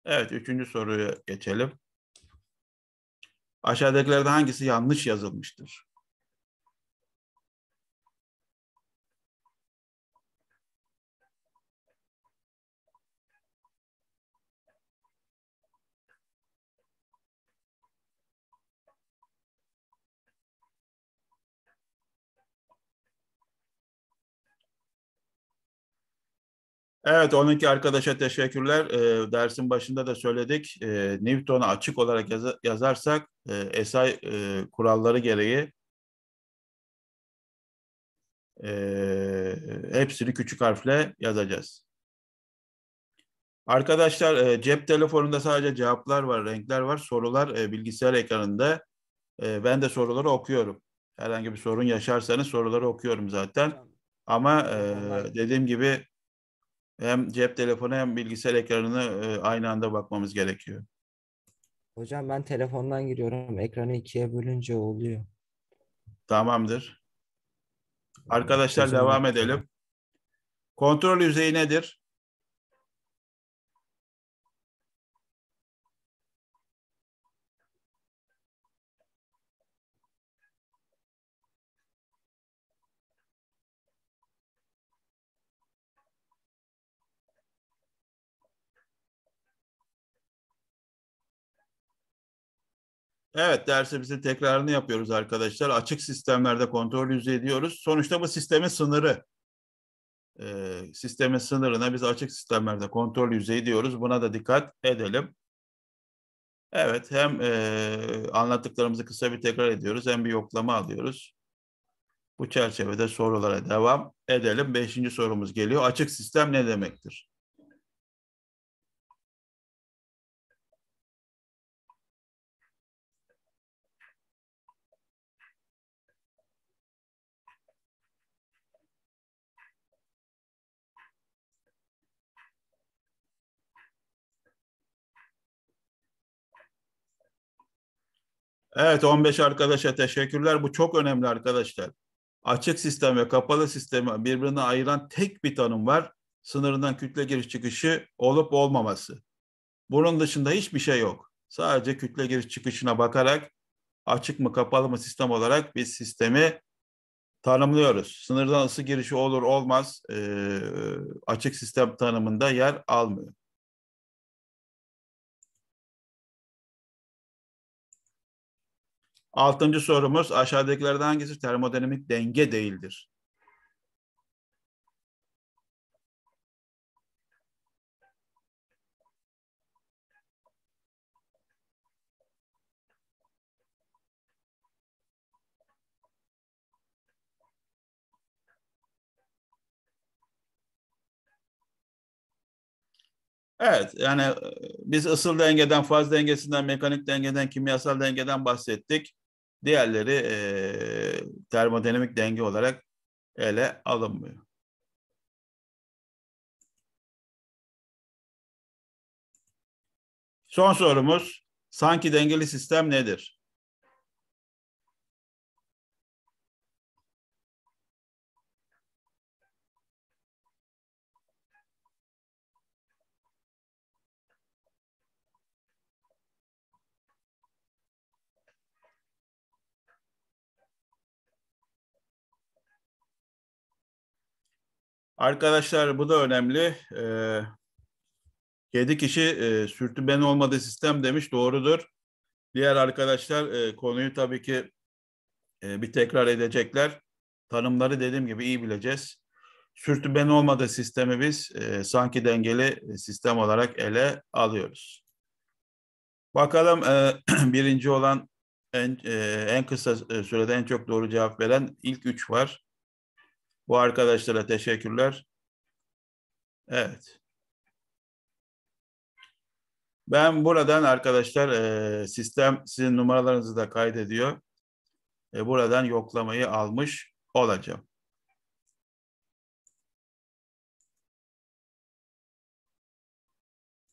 Evet üçüncü soruya geçelim. Aşağıdakilerde hangisi yanlış yazılmıştır? Evet, 12 arkadaşa teşekkürler. E, dersin başında da söyledik. E, Newton'a açık olarak yaz- yazarsak e, esay e, kuralları gereği e, hepsini küçük harfle yazacağız. Arkadaşlar e, cep telefonunda sadece cevaplar var, renkler var. Sorular e, bilgisayar ekranında. E, ben de soruları okuyorum. Herhangi bir sorun yaşarsanız soruları okuyorum zaten. Ama e, dediğim gibi hem cep telefonu hem bilgisayar ekranını e, aynı anda bakmamız gerekiyor. Hocam ben telefondan giriyorum. Ekranı ikiye bölünce oluyor. Tamamdır. Arkadaşlar devam edelim. Kontrol yüzeyi nedir? Evet dersimizin tekrarını yapıyoruz arkadaşlar. Açık sistemlerde kontrol yüzü diyoruz Sonuçta bu sistemin sınırı. Ee, sistemin sınırına biz açık sistemlerde kontrol yüzeyi diyoruz. Buna da dikkat edelim. Evet hem e, anlattıklarımızı kısa bir tekrar ediyoruz hem bir yoklama alıyoruz. Bu çerçevede sorulara devam edelim. Beşinci sorumuz geliyor. Açık sistem ne demektir? Evet 15 arkadaşa teşekkürler. Bu çok önemli arkadaşlar. Açık sistem ve kapalı sistemi birbirine ayıran tek bir tanım var. Sınırından kütle giriş çıkışı olup olmaması. Bunun dışında hiçbir şey yok. Sadece kütle giriş çıkışına bakarak açık mı kapalı mı sistem olarak bir sistemi tanımlıyoruz. Sınırdan ısı girişi olur olmaz açık sistem tanımında yer almıyor. Altıncı sorumuz aşağıdakilerden hangisi termodinamik denge değildir? Evet yani e, biz ısıl dengeden, faz dengesinden, mekanik dengeden, kimyasal dengeden bahsettik. Diğerleri e, termodinamik denge olarak ele alınmıyor. Son sorumuz sanki dengeli sistem nedir? Arkadaşlar bu da önemli. E, ee, 7 kişi e, sürtü olmadı sistem demiş doğrudur. Diğer arkadaşlar e, konuyu tabii ki e, bir tekrar edecekler. Tanımları dediğim gibi iyi bileceğiz. Sürtü olmadı sistemi biz e, sanki dengeli sistem olarak ele alıyoruz. Bakalım e, birinci olan en, e, en kısa e, sürede en çok doğru cevap veren ilk üç var. Bu arkadaşlara teşekkürler. Evet. Ben buradan arkadaşlar e, sistem sizin numaralarınızı da kaydediyor. E, buradan yoklamayı almış olacağım.